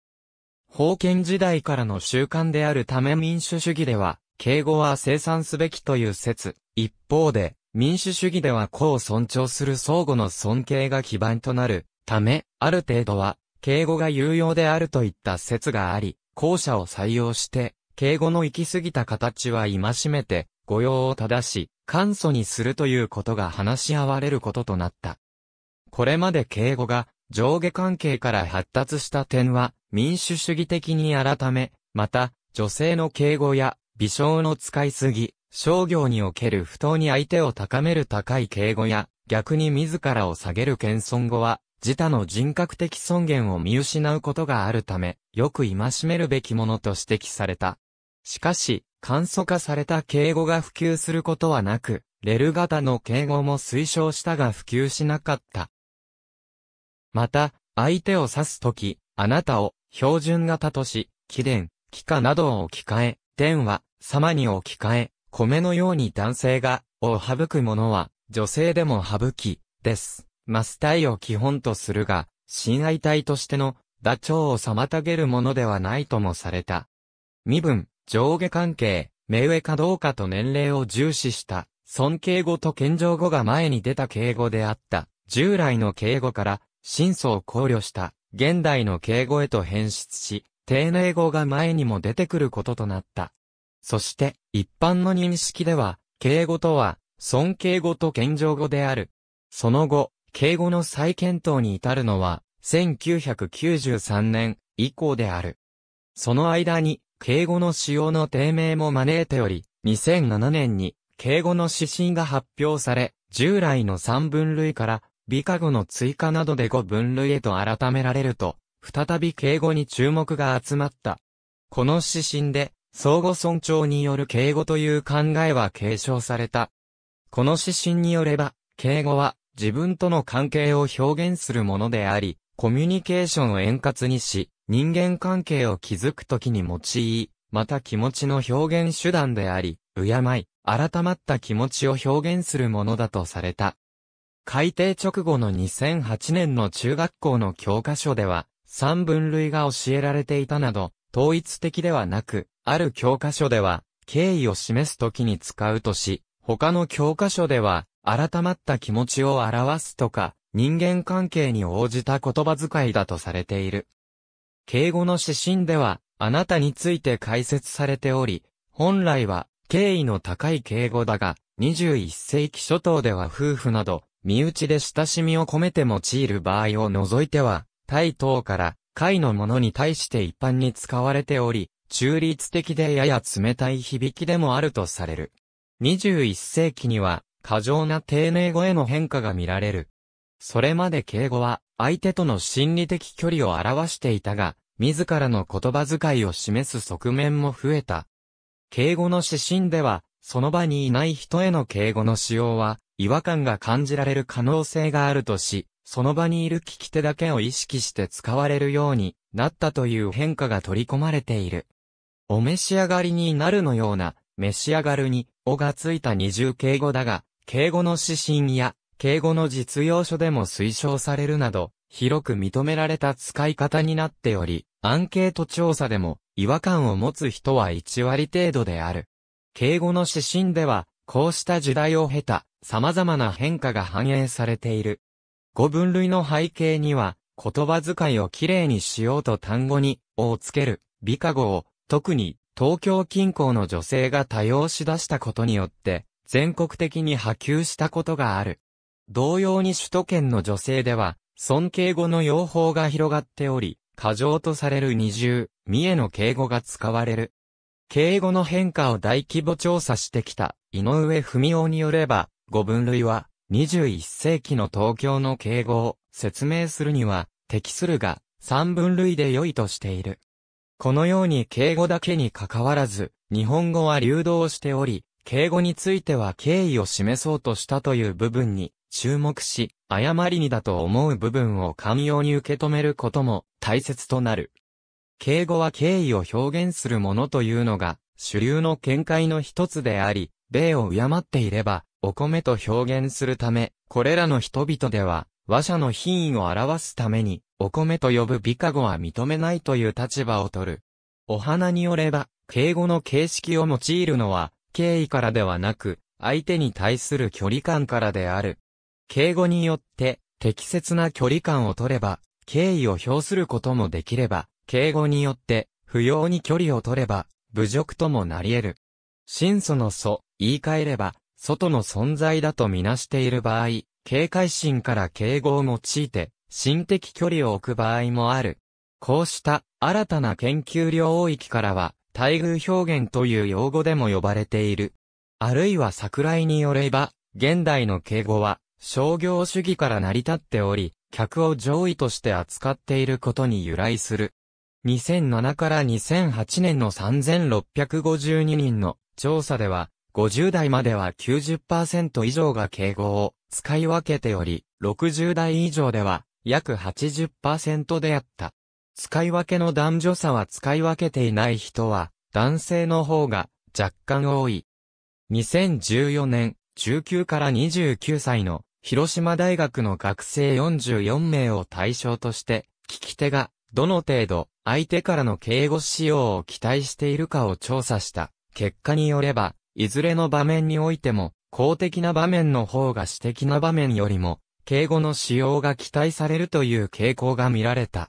封建時代からの習慣であるため民主主義では、敬語は生産すべきという説。一方で、民主主義では子を尊重する相互の尊敬が基盤となるため、ある程度は敬語が有用であるといった説があり、後者を採用して、敬語の行き過ぎた形は戒めて、誤用を正し、簡素にするということが話し合われることとなった。これまで敬語が上下関係から発達した点は民主主義的に改め、また女性の敬語や微笑の使いすぎ、商業における不当に相手を高める高い敬語や逆に自らを下げる謙遜語は自他の人格的尊厳を見失うことがあるため、よく戒めるべきものと指摘された。しかし、簡素化された敬語が普及することはなく、レル型の敬語も推奨したが普及しなかった。また、相手を指すとき、あなたを標準型とし、貴殿、貴下などを置き換え、天は、様に置き換え、米のように男性が、を省くものは、女性でも省き、です。マス体を基本とするが、親愛体としての打ウを妨げるものではないともされた。身分、上下関係、目上かどうかと年齢を重視した、尊敬語と謙譲語が前に出た敬語であった、従来の敬語から、真相を考慮した、現代の敬語へと変質し、丁寧語が前にも出てくることとなった。そして、一般の認識では、敬語とは、尊敬語と謙譲語である。その後、敬語の再検討に至るのは、1993年以降である。その間に、敬語の使用の低迷も招いており、2007年に、敬語の指針が発表され、従来の3分類から、美化語の追加などで5分類へと改められると、再び敬語に注目が集まった。この指針で、相互尊重による敬語という考えは継承された。この指針によれば、敬語は、自分との関係を表現するものであり、コミュニケーションを円滑にし、人間関係を築くときに用い、また気持ちの表現手段であり、敬い、改まった気持ちを表現するものだとされた。改定直後の2008年の中学校の教科書では、三分類が教えられていたなど、統一的ではなく、ある教科書では、敬意を示すときに使うとし、他の教科書では、改まった気持ちを表すとか、人間関係に応じた言葉遣いだとされている。敬語の指針では、あなたについて解説されており、本来は、敬意の高い敬語だが、21世紀初頭では夫婦など、身内で親しみを込めて用いる場合を除いては、対等から、会のものに対して一般に使われており、中立的でやや冷たい響きでもあるとされる。21世紀には、過剰な丁寧語への変化が見られる。それまで敬語は、相手との心理的距離を表していたが、自らの言葉遣いを示す側面も増えた。敬語の指針では、その場にいない人への敬語の使用は、違和感が感じられる可能性があるとし、その場にいる聞き手だけを意識して使われるようになったという変化が取り込まれている。お召し上がりになるのような、召し上がるに、おがついた二重敬語だが、敬語の指針や、敬語の実用書でも推奨されるなど、広く認められた使い方になっており、アンケート調査でも違和感を持つ人は1割程度である。敬語の指針では、こうした時代を経た様々な変化が反映されている。語分類の背景には、言葉遣いをきれいにしようと単語に、をつける、美化語を、特に東京近郊の女性が多用し出したことによって、全国的に波及したことがある。同様に首都圏の女性では、尊敬語の用法が広がっており、過剰とされる二重、三重の敬語が使われる。敬語の変化を大規模調査してきた、井上文夫によれば、語分類は、21世紀の東京の敬語を説明するには、適するが、3分類で良いとしている。このように敬語だけに関わらず、日本語は流動しており、敬語については敬意を示そうとしたという部分に注目し、誤りにだと思う部分を寛容に受け止めることも大切となる。敬語は敬意を表現するものというのが主流の見解の一つであり、米を敬っていれば、お米と表現するため、これらの人々では、和者の品位を表すために、お米と呼ぶ美化護は認めないという立場を取る。お花によれば、敬語の形式を用いるのは、敬意からではなく、相手に対する距離感からである。敬語によって、適切な距離感を取れば、敬意を表することもできれば、敬語によって、不要に距離を取れば、侮辱ともなり得る。真素の素、言い換えれば、外の存在だとみなしている場合、警戒心から敬語を用いて、心的距離を置く場合もある。こうした新たな研究領域からは、待遇表現という用語でも呼ばれている。あるいは桜井によれば、現代の敬語は、商業主義から成り立っており、客を上位として扱っていることに由来する。2007から2008年の3652人の調査では、50代までは90%以上が敬語を使い分けており、60代以上では約80%であった。使い分けの男女差は使い分けていない人は、男性の方が若干多い。2014年、19から29歳の広島大学の学生44名を対象として、聞き手がどの程度相手からの敬語使用を期待しているかを調査した結果によれば、いずれの場面においても、公的な場面の方が私的な場面よりも、敬語の使用が期待されるという傾向が見られた。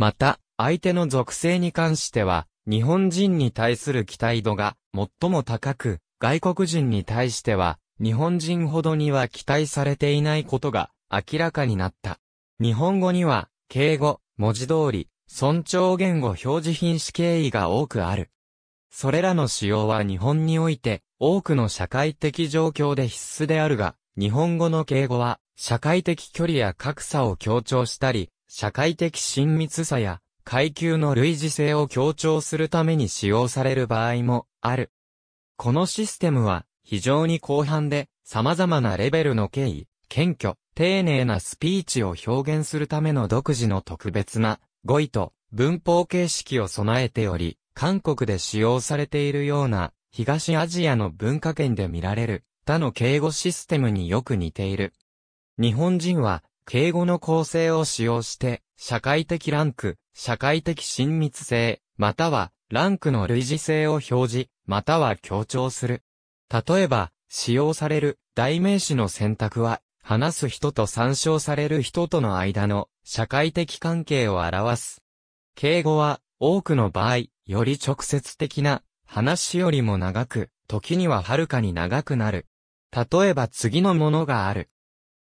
また、相手の属性に関しては、日本人に対する期待度が最も高く、外国人に対しては、日本人ほどには期待されていないことが明らかになった。日本語には、敬語、文字通り、尊重言語表示品詞経緯が多くある。それらの使用は日本において、多くの社会的状況で必須であるが、日本語の敬語は、社会的距離や格差を強調したり、社会的親密さや階級の類似性を強調するために使用される場合もある。このシステムは非常に広範で様々なレベルの敬意、謙虚、丁寧なスピーチを表現するための独自の特別な語彙と文法形式を備えており、韓国で使用されているような東アジアの文化圏で見られる他の敬語システムによく似ている。日本人は敬語の構成を使用して、社会的ランク、社会的親密性、または、ランクの類似性を表示、または強調する。例えば、使用される代名詞の選択は、話す人と参照される人との間の社会的関係を表す。敬語は、多くの場合、より直接的な話よりも長く、時にははるかに長くなる。例えば次のものがある。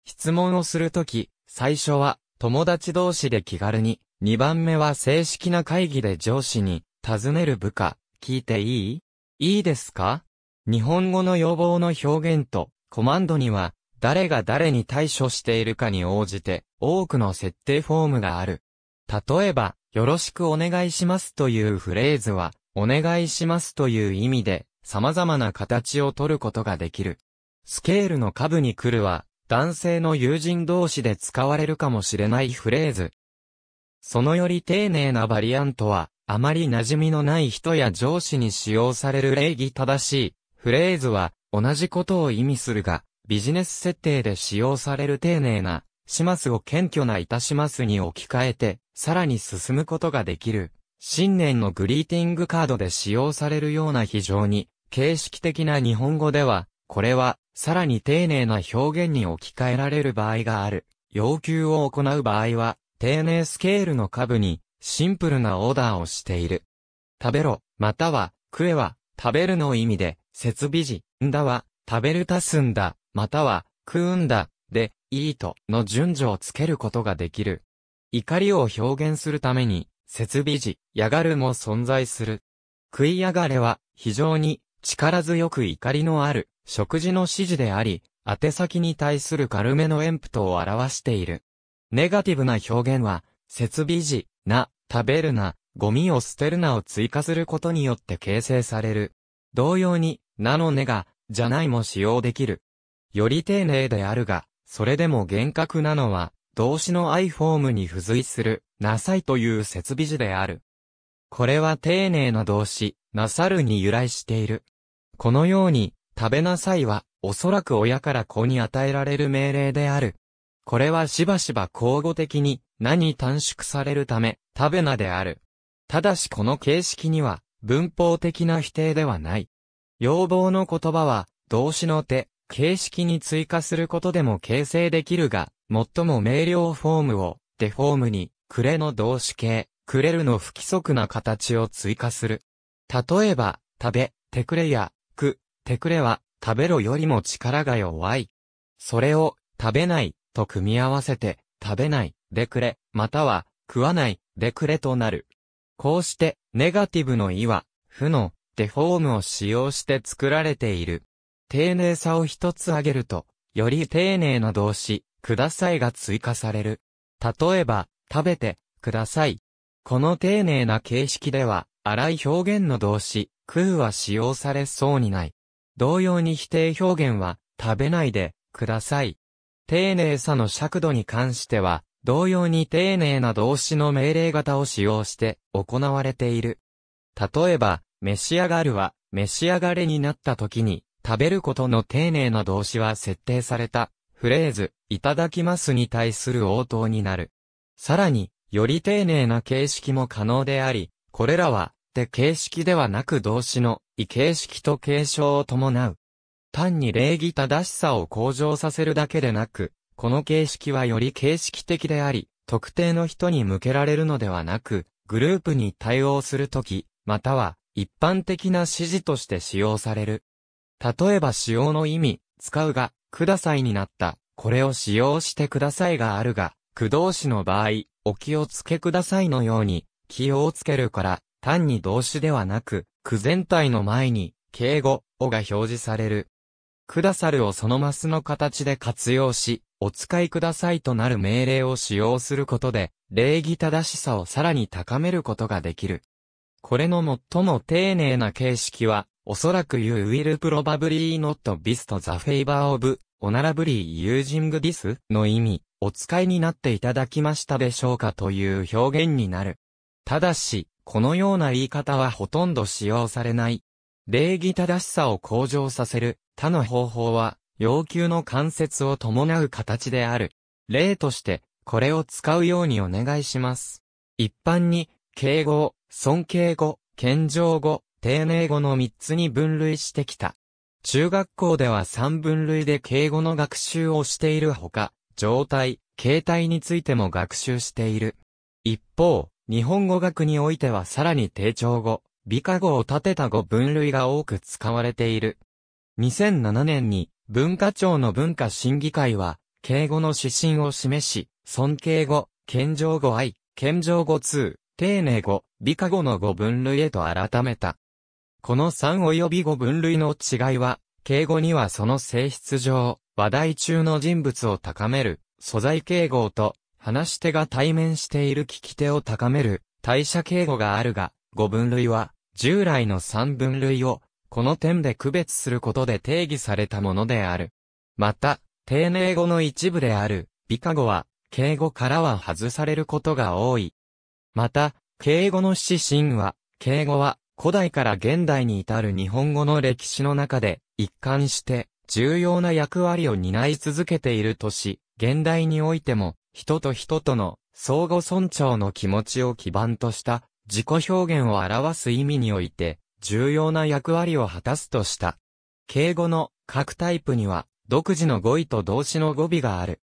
質問をするとき、最初は友達同士で気軽に、2番目は正式な会議で上司に、尋ねる部下、聞いていいいいですか日本語の要望の表現と、コマンドには、誰が誰に対処しているかに応じて、多くの設定フォームがある。例えば、よろしくお願いしますというフレーズは、お願いしますという意味で、様々な形を取ることができる。スケールの下部に来るは、男性の友人同士で使われるかもしれないフレーズ。そのより丁寧なバリアントは、あまり馴染みのない人や上司に使用される礼儀正しい、フレーズは、同じことを意味するが、ビジネス設定で使用される丁寧な、しますを謙虚ないたしますに置き換えて、さらに進むことができる。新年のグリーティングカードで使用されるような非常に、形式的な日本語では、これは、さらに丁寧な表現に置き換えられる場合がある。要求を行う場合は、丁寧スケールの下部に、シンプルなオーダーをしている。食べろ、または、食えは、食べるの意味で、設備時、んだは、食べるたすんだ、または、食うんだ、で、いいと、の順序をつけることができる。怒りを表現するために、設備時、やがるも存在する。食いやがれは、非常に、力強く怒りのある、食事の指示であり、宛先に対する軽めのエンプトを表している。ネガティブな表現は、設備時、な、食べるな、ゴミを捨てるなを追加することによって形成される。同様に、なのねが、じゃないも使用できる。より丁寧であるが、それでも厳格なのは、動詞の i フォームに付随する、なさいという設備時である。これは丁寧な動詞、なさるに由来している。このように、食べなさいは、おそらく親から子に与えられる命令である。これはしばしば交互的に、何短縮されるため、食べなである。ただしこの形式には、文法的な否定ではない。要望の言葉は、動詞の手、形式に追加することでも形成できるが、最も明瞭フォームを、デフォームに、くれの動詞形、くれるの不規則な形を追加する。例えば、食べ、てくれや、く、てくれは、食べろよりも力が弱い。それを、食べない、と組み合わせて、食べない、でくれ、または、食わない、でくれとなる。こうして、ネガティブの意は、負の、デフォームを使用して作られている。丁寧さを一つ挙げると、より丁寧な動詞、くださいが追加される。例えば、食べて、ください。この丁寧な形式では、荒い表現の動詞、空は使用されそうにない。同様に否定表現は、食べないで、ください。丁寧さの尺度に関しては、同様に丁寧な動詞の命令型を使用して行われている。例えば、召し上がるは、召し上がれになった時に、食べることの丁寧な動詞は設定された、フレーズ、いただきますに対する応答になる。さらに、より丁寧な形式も可能であり、これらは、で形式ではなく動詞の異形式と継承を伴う。単に礼儀正しさを向上させるだけでなく、この形式はより形式的であり、特定の人に向けられるのではなく、グループに対応するとき、または一般的な指示として使用される。例えば使用の意味、使うが、くださいになった、これを使用してくださいがあるが、駆動詞の場合、お気をつけくださいのように、気をつけるから、単に動詞ではなく、区全体の前に、敬語、おが表示される。くださるをそのマスの形で活用し、お使いくださいとなる命令を使用することで、礼儀正しさをさらに高めることができる。これの最も丁寧な形式は、おそらく You will probably not bist the favor of honorably using this の意味、お使いになっていただきましたでしょうかという表現になる。ただし、このような言い方はほとんど使用されない。礼儀正しさを向上させる他の方法は、要求の関節を伴う形である。例として、これを使うようにお願いします。一般に、敬語、尊敬語、謙譲語、丁寧語の3つに分類してきた。中学校では3分類で敬語の学習をしているほか、状態、形態についても学習している。一方、日本語学においてはさらに定調語、美化語を立てた語分類が多く使われている。2007年に文化庁の文化審議会は、敬語の指針を示し、尊敬語、謙譲語愛、謙譲語通、丁寧語、美化語の語分類へと改めた。この3及び語分類の違いは、敬語にはその性質上、話題中の人物を高める、素材敬語と話し手が対面している聞き手を高める、代謝敬語があるが、語分類は、従来の三分類を、この点で区別することで定義されたものである。また、丁寧語の一部である、美化語は、敬語からは外されることが多い。また、敬語の指針は、敬語は、古代から現代に至る日本語の歴史の中で、一貫して、重要な役割を担い続けているとし、現代においても、人と人との相互尊重の気持ちを基盤とした自己表現を表す意味において重要な役割を果たすとした。敬語の各タイプには独自の語彙と動詞の語尾がある。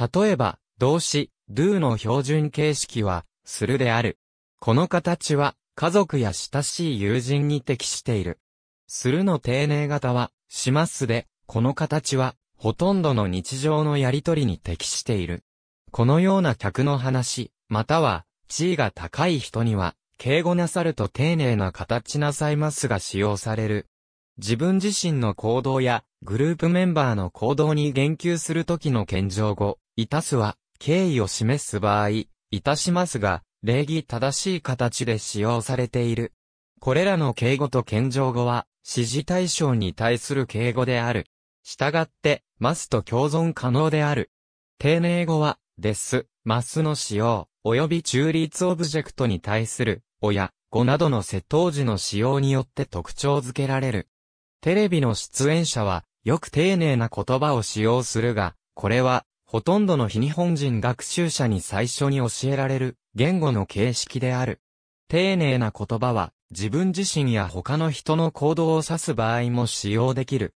例えば、動詞、do の標準形式は、するである。この形は、家族や親しい友人に適している。するの丁寧型は、しますで、この形は、ほとんどの日常のやりとりに適している。このような客の話、または、地位が高い人には、敬語なさると丁寧な形なさいますが使用される。自分自身の行動や、グループメンバーの行動に言及するときの謙譲語、いたすは、敬意を示す場合、いたしますが、礼儀正しい形で使用されている。これらの敬語と謙譲語は、指示対象に対する敬語である。従って、ますと共存可能である。丁寧語は、です、マスの使用、及び中立オブジェクトに対する、親、語などの窃盗時の使用によって特徴づけられる。テレビの出演者は、よく丁寧な言葉を使用するが、これは、ほとんどの非日本人学習者に最初に教えられる、言語の形式である。丁寧な言葉は、自分自身や他の人の行動を指す場合も使用できる。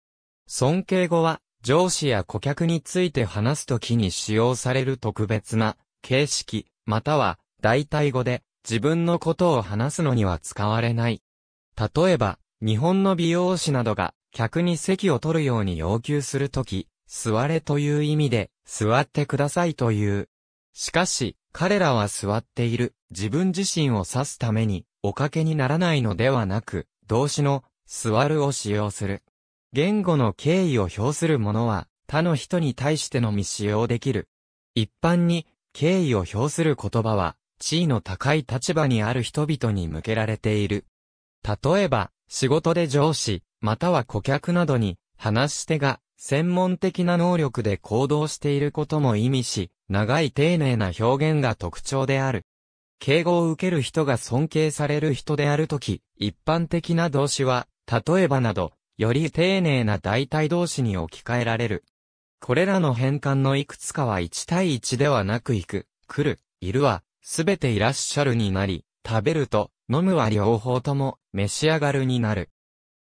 尊敬語は、上司や顧客について話すときに使用される特別な形式、または代替語で自分のことを話すのには使われない。例えば、日本の美容師などが客に席を取るように要求するとき、座れという意味で、座ってくださいという。しかし、彼らは座っている自分自身を指すために、おかけにならないのではなく、動詞の座るを使用する。言語の敬意を表するものは、他の人に対してのみ使用できる。一般に、敬意を表する言葉は、地位の高い立場にある人々に向けられている。例えば、仕事で上司、または顧客などに、話し手が、専門的な能力で行動していることも意味し、長い丁寧な表現が特徴である。敬語を受ける人が尊敬される人であるとき、一般的な動詞は、例えばなど、より丁寧な代替動詞に置き換えられる。これらの変換のいくつかは1対1ではなく行く、来る、いるは、すべていらっしゃるになり、食べると、飲むは両方とも、召し上がるになる。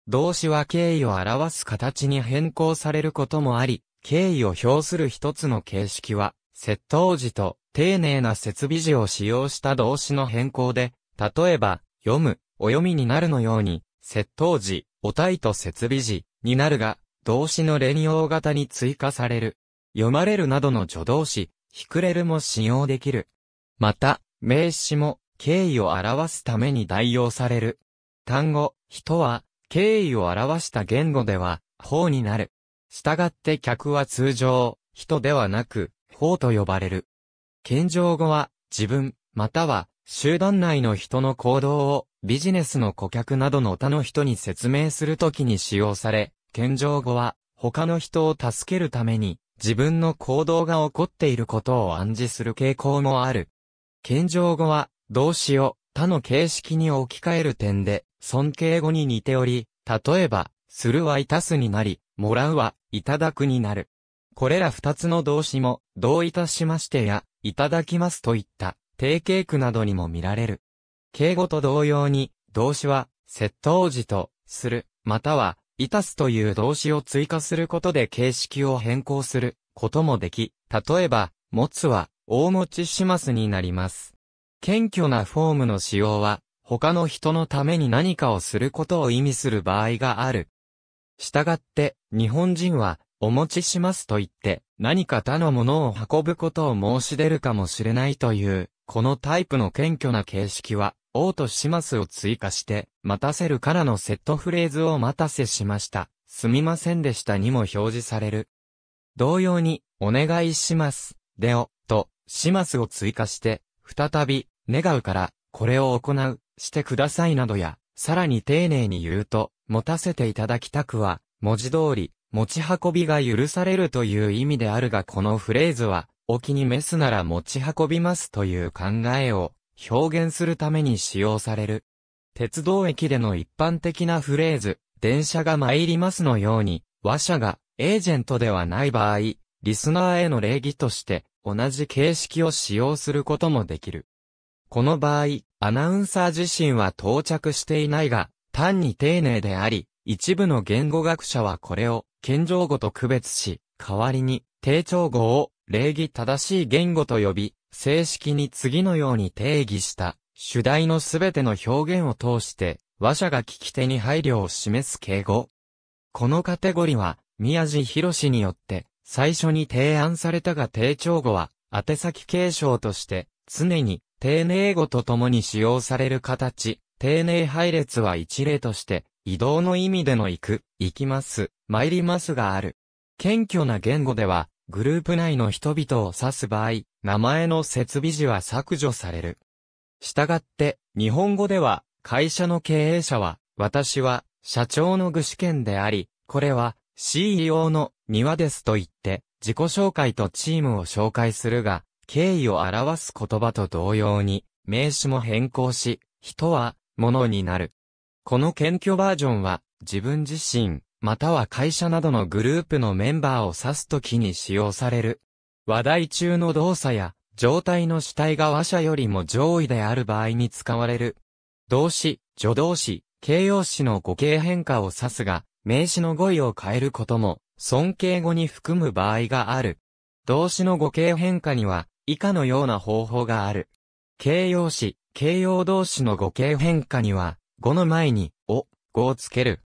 動詞は敬意を表す形に変更されることもあり、敬意を表する一つの形式は、窃盗時と丁寧な設備時を使用した動詞の変更で、例えば、読む、お読みになるのように、窃盗時、お体と設備時になるが、動詞の連用型に追加される。読まれるなどの助動詞、ひくれるも使用できる。また、名詞も敬意を表すために代用される。単語、人は、敬意を表した言語では、法になる。従って客は通常、人ではなく、法と呼ばれる。謙譲語は、自分、または、集団内の人の行動を、ビジネスの顧客などの他の人に説明するときに使用され、謙譲語は他の人を助けるために自分の行動が起こっていることを暗示する傾向もある。謙譲語は動詞を他の形式に置き換える点で尊敬語に似ており、例えば、するはいたすになり、もらうはいただくになる。これら二つの動詞も、どういたしましてや、いただきますといった、定型句などにも見られる。敬語と同様に、動詞は、窃盗時と、する、または、いたすという動詞を追加することで形式を変更することもでき、例えば、持つは、大持ちしますになります。謙虚なフォームの使用は、他の人のために何かをすることを意味する場合がある。したがって、日本人は、お持ちしますと言って、何か他のものを運ぶことを申し出るかもしれないという、このタイプの謙虚な形式は、おうとしますを追加して、待たせるからのセットフレーズを待たせしました。すみませんでしたにも表示される。同様に、お願いします、でお、と、しますを追加して、再び、願うから、これを行う、してくださいなどや、さらに丁寧に言うと、持たせていただきたくは、文字通り、持ち運びが許されるという意味であるがこのフレーズは、お気に召すなら持ち運びますという考えを表現するために使用される。鉄道駅での一般的なフレーズ、電車が参りますのように、話者がエージェントではない場合、リスナーへの礼儀として同じ形式を使用することもできる。この場合、アナウンサー自身は到着していないが、単に丁寧であり、一部の言語学者はこれを、謙譲語と区別し、代わりに、定調語を、礼儀正しい言語と呼び、正式に次のように定義した、主題のすべての表現を通して、話者が聞き手に配慮を示す敬語。このカテゴリは、宮地博士によって、最初に提案されたが定調語は、宛先継承として、常に、丁寧語と共に使用される形、丁寧配列は一例として、移動の意味での行く、行きます、参りますがある。謙虚な言語では、グループ内の人々を指す場合、名前の設備時は削除される。したがって、日本語では、会社の経営者は、私は、社長の具志堅であり、これは、CEO の庭ですと言って、自己紹介とチームを紹介するが、敬意を表す言葉と同様に、名詞も変更し、人は、ものになる。この謙虚バージョンは、自分自身、または会社などのグループのメンバーを指すときに使用される話題中の動作や、状態の主体が話者よりも上位である場合に使われる。動詞、助動詞、形容詞の語形変化を指すが、名詞の語彙を変えることも、尊敬語に含む場合がある。動詞の語形変化には、以下のような方法がある。形容詞、形容動詞の語形変化には、語の前に、を、語をつける。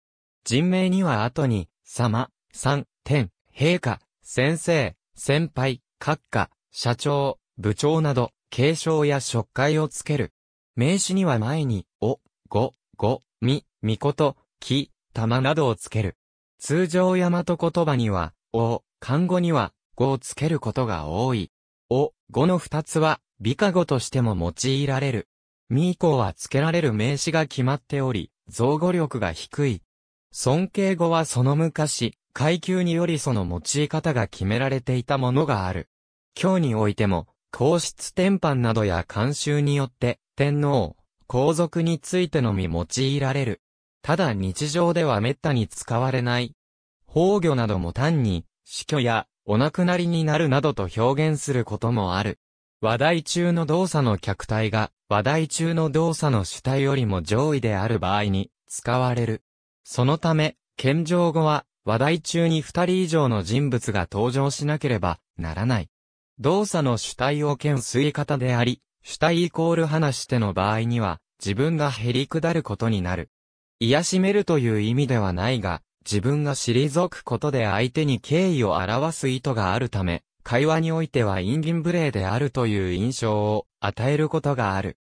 人名には後に、様、三、天、陛下、先生、先輩、閣下、社長、部長など、継承や職会をつける。名詞には前に、お、ご、ご、み、みこと、き、玉などをつける。通常大和言葉には、お、漢語には、語をつけることが多い。お、語の二つは、美化語としても用いられる。み以降はつけられる名詞が決まっており、造語力が低い。尊敬語はその昔、階級によりその用い方が決められていたものがある。日においても、皇室典範などや慣習によって、天皇、皇族についてのみ用いられる。ただ日常では滅多に使われない。崩御なども単に、死去や、お亡くなりになるなどと表現することもある。話題中の動作の客体が、話題中の動作の主体よりも上位である場合に、使われる。そのため、献上後は、話題中に二人以上の人物が登場しなければならない。動作の主体を兼吸い方であり、主体イコール話しての場合には、自分が減り下ることになる。癒しめるという意味ではないが、自分が退くことで相手に敬意を表す意図があるため、会話においては陰銀無礼であるという印象を与えることがある。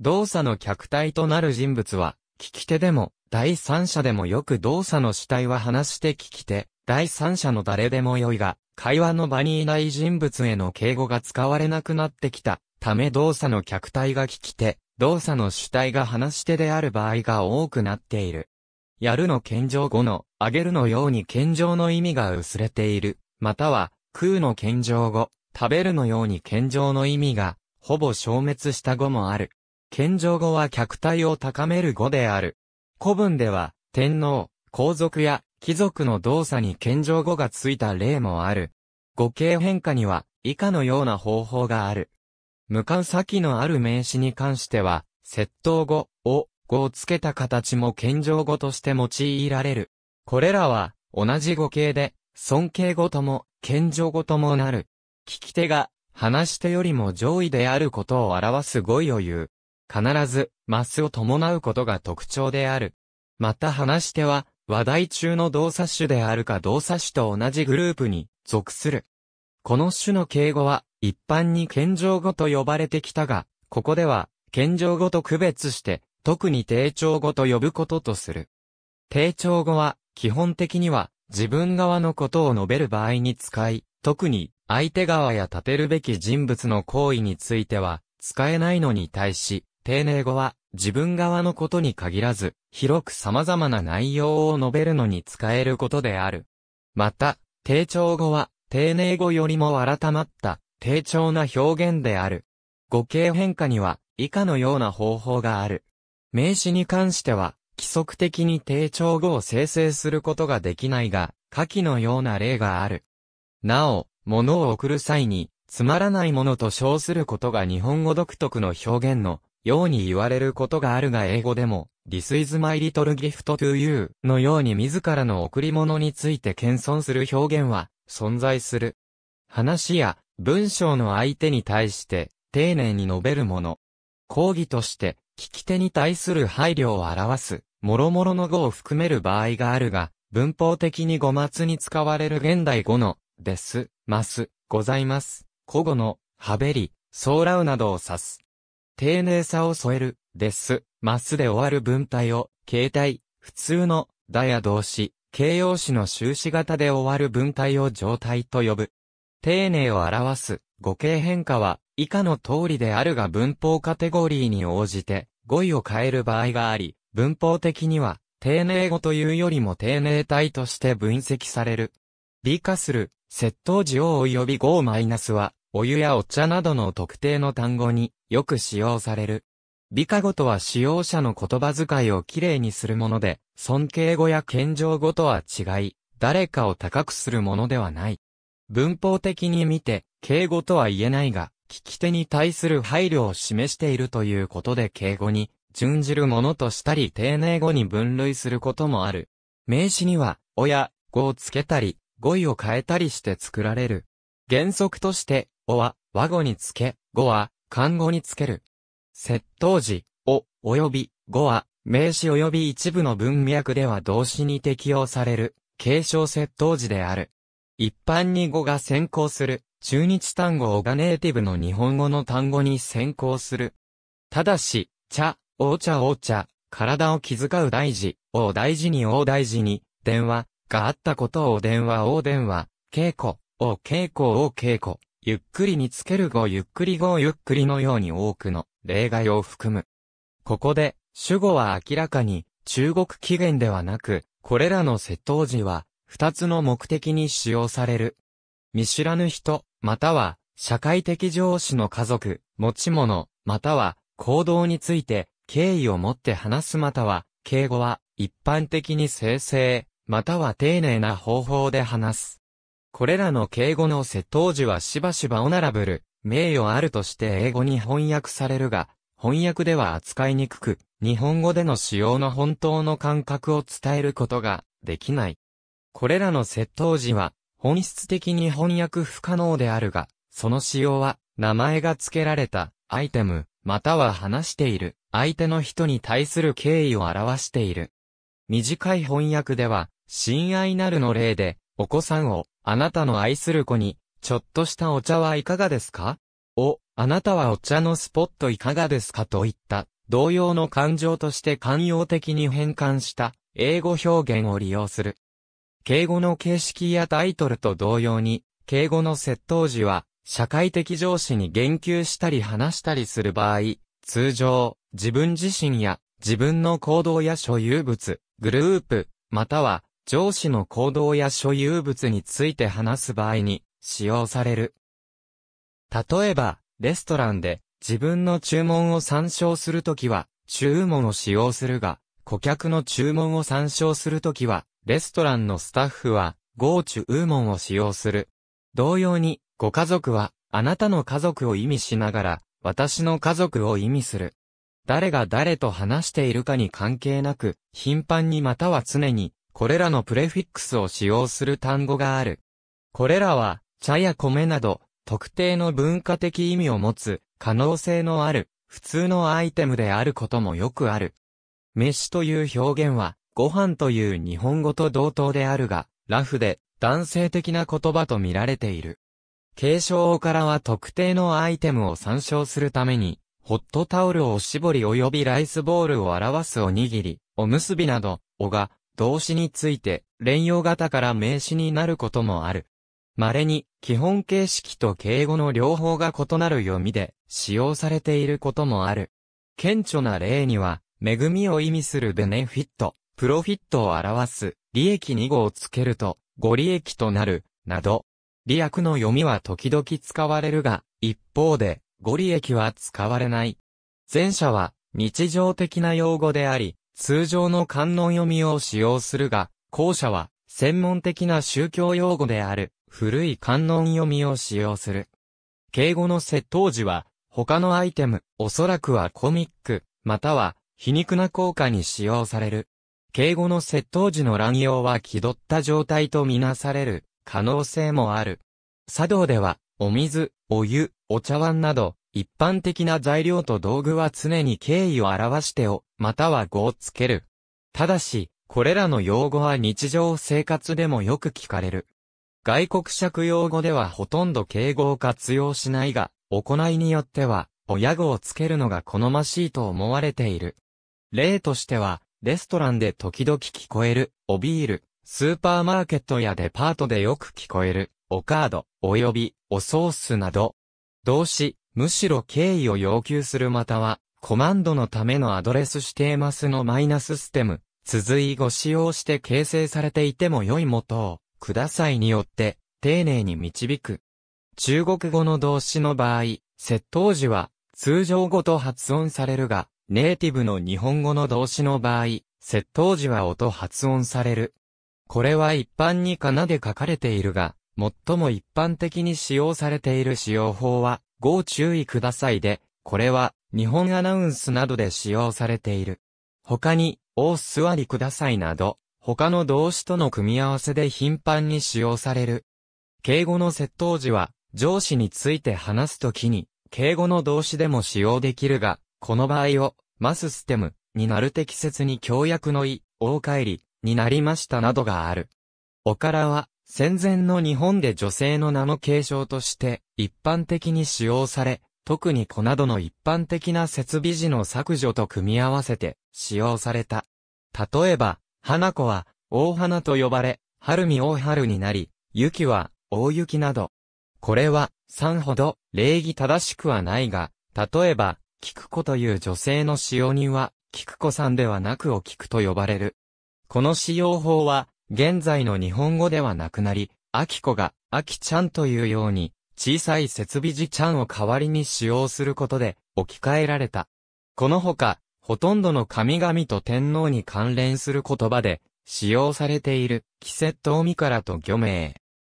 動作の客体となる人物は、聞き手でも、第三者でもよく動作の主体は話して聞き手、第三者の誰でもよいが、会話の場にいない人物への敬語が使われなくなってきたため動作の客体が聞き手、動作の主体が話し手である場合が多くなっている。やるの謙譲語の、あげるのように謙譲の意味が薄れている、または、食うの謙譲語、食べるのように謙譲の意味が、ほぼ消滅した語もある。謙譲語は客体を高める語である。古文では、天皇、皇族や貴族の動作に謙譲語がついた例もある。語形変化には以下のような方法がある。向かう先のある名詞に関しては、窃盗語を語をつけた形も謙譲語として用いられる。これらは同じ語形で、尊敬語とも謙譲語ともなる。聞き手が話し手よりも上位であることを表す語彙を言う。必ず、マスを伴うことが特徴である。また話し手は、話題中の動作種であるか動作種と同じグループに属する。この種の敬語は一般に謙譲語と呼ばれてきたが、ここでは謙譲語と区別して、特に定調語と呼ぶこととする。定調語は基本的には自分側のことを述べる場合に使い、特に相手側や立てるべき人物の行為については使えないのに対し、丁寧語は自分側のことに限らず、広く様々な内容を述べるのに使えることである。また、定調語は、丁寧語よりも改まった、定調な表現である。語形変化には、以下のような方法がある。名詞に関しては、規則的に定調語を生成することができないが、下記のような例がある。なお、物を送る際に、つまらないものと称することが日本語独特の表現のように言われることがあるが英語でも、This is my little gift to you のように自らの贈り物について謙遜する表現は存在する。話や文章の相手に対して丁寧に述べるもの。講義として聞き手に対する配慮を表す、諸々の語を含める場合があるが、文法的に語末に使われる現代語の、です、ます、ございます、古語の、はべり、ソーラウなどを指す。丁寧さを添える、です、ますで終わる文体を、形態、普通の、だや動詞、形容詞の終止型で終わる文体を状態と呼ぶ。丁寧を表す、語形変化は、以下の通りであるが文法カテゴリーに応じて、語彙を変える場合があり、文法的には、丁寧語というよりも丁寧体として分析される。美化する、窃盗時を及び 5- は、お湯やお茶などの特定の単語によく使用される。美化語とは使用者の言葉遣いをきれいにするもので、尊敬語や謙譲語とは違い、誰かを高くするものではない。文法的に見て、敬語とは言えないが、聞き手に対する配慮を示しているということで敬語に準じるものとしたり丁寧語に分類することもある。名詞には、親、語をつけたり、語彙を変えたりして作られる。原則として、おは、和語につけ、語は、漢語につける。窃盗時、お、および、語は、名詞及び一部の文脈では動詞に適用される、継承窃盗時である。一般に語が先行する、中日単語がネイティブの日本語の単語に先行する。ただし、茶、お茶お茶、体を気遣う大事、お大事にお大事に、電話、があったことを電話お電話、稽古、お稽古お稽古。ゆっくりにつける語ゆっくり語ゆっくりのように多くの例外を含む。ここで、主語は明らかに中国起源ではなく、これらの窃盗時は二つの目的に使用される。見知らぬ人、または社会的上司の家族、持ち物、または行動について敬意を持って話すまたは、敬語は一般的に生成、または丁寧な方法で話す。これらの敬語の説当時はしばしばオナラブル、名誉あるとして英語に翻訳されるが、翻訳では扱いにくく、日本語での使用の本当の感覚を伝えることができない。これらの窃盗時は、本質的に翻訳不可能であるが、その使用は、名前が付けられた、アイテム、または話している、相手の人に対する敬意を表している。短い翻訳では、親愛なるの例で、お子さんを、あなたの愛する子に、ちょっとしたお茶はいかがですかを、あなたはお茶のスポットいかがですかといった、同様の感情として寛容的に変換した英語表現を利用する。敬語の形式やタイトルと同様に、敬語の窃盗時は、社会的上司に言及したり話したりする場合、通常、自分自身や自分の行動や所有物、グループ、または上司の行動や所有物について話す場合に使用される。例えば、レストランで自分の注文を参照するときは、注文を使用するが、顧客の注文を参照するときは、レストランのスタッフは、ゴーチュウーモンを使用する。同様に、ご家族は、あなたの家族を意味しながら、私の家族を意味する。誰が誰と話しているかに関係なく、頻繁にまたは常に、これらのプレフィックスを使用する単語がある。これらは、茶や米など、特定の文化的意味を持つ、可能性のある、普通のアイテムであることもよくある。飯という表現は、ご飯という日本語と同等であるが、ラフで、男性的な言葉と見られている。継承からは特定のアイテムを参照するために、ホットタオルを絞り及びライスボールを表すおにぎり、おむすびなど、おが、動詞について、連用型から名詞になることもある。稀に、基本形式と敬語の両方が異なる読みで、使用されていることもある。顕著な例には、恵みを意味するベネフィット、プロフィットを表す、利益2語をつけると、ご利益となる、など。利益の読みは時々使われるが、一方で、ご利益は使われない。前者は、日常的な用語であり、通常の観音読みを使用するが、後者は、専門的な宗教用語である、古い観音読みを使用する。敬語の窃盗時は、他のアイテム、おそらくはコミック、または、皮肉な効果に使用される。敬語の窃盗時の乱用は気取った状態とみなされる可能性もある。茶道では、お水、お湯、お茶碗など、一般的な材料と道具は常に敬意を表してを、または語をつける。ただし、これらの用語は日常生活でもよく聞かれる。外国借用語ではほとんど敬語を活用しないが、行いによっては、親語をつけるのが好ましいと思われている。例としては、レストランで時々聞こえる、おビール、スーパーマーケットやデパートでよく聞こえる、おカード、および、おソースなど。動詞、むしろ敬意を要求するまたは、コマンドのためのアドレス指定マスのマイナスステム、続いご使用して形成されていても良い元を、くださいによって、丁寧に導く。中国語の動詞の場合、窃盗時は、通常語と発音されるが、ネイティブの日本語の動詞の場合、窃盗時は音発音される。これは一般にかなで書かれているが、最も一般的に使用されている使用法は、ご注意くださいで、これは日本アナウンスなどで使用されている。他に、お座りくださいなど、他の動詞との組み合わせで頻繁に使用される。敬語の窃盗時は、上司について話すときに、敬語の動詞でも使用できるが、この場合を、マスステムになる適切に協約の意、大帰りになりましたなどがある。おからは、戦前の日本で女性の名の継承として一般的に使用され、特に子などの一般的な設備時の削除と組み合わせて使用された。例えば、花子は大花と呼ばれ、春見大春になり、雪は大雪など。これは、三ほど礼儀正しくはないが、例えば、菊子という女性の使用人は、菊子さんではなくお菊と呼ばれる。この使用法は、現在の日本語ではなくなり、アキコが、アキちゃんというように、小さい設備字ちゃんを代わりに使用することで、置き換えられた。このほか、ほとんどの神々と天皇に関連する言葉で、使用されている、キセットオミからと魚名。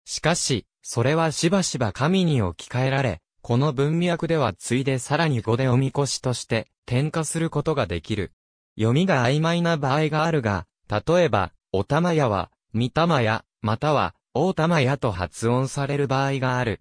しかし、それはしばしば神に置き換えられ、この文脈ではついでさらに語でおみこしとして、転化することができる。読みが曖昧な場合があるが、例えば、おたまやは、みたまや、または、おたまやと発音される場合がある。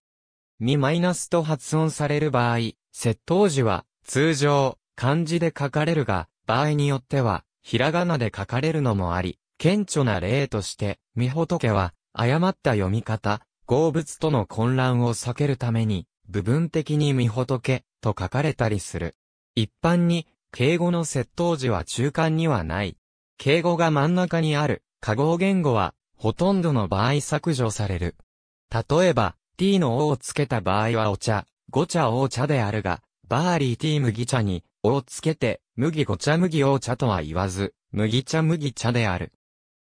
みマイナスと発音される場合、窃盗時は、通常、漢字で書かれるが、場合によっては、ひらがなで書かれるのもあり、顕著な例として、みほとけは、誤った読み方、合物との混乱を避けるために、部分的にみほとけ、と書かれたりする。一般に、敬語の窃盗時は中間にはない。敬語が真ん中にある、加号言語は、ほとんどの場合削除される。例えば、t の o をつけた場合はお茶、ご茶お茶であるが、バーリー t 麦茶に、をつけて、麦ご茶麦お茶とは言わず、麦茶麦茶である。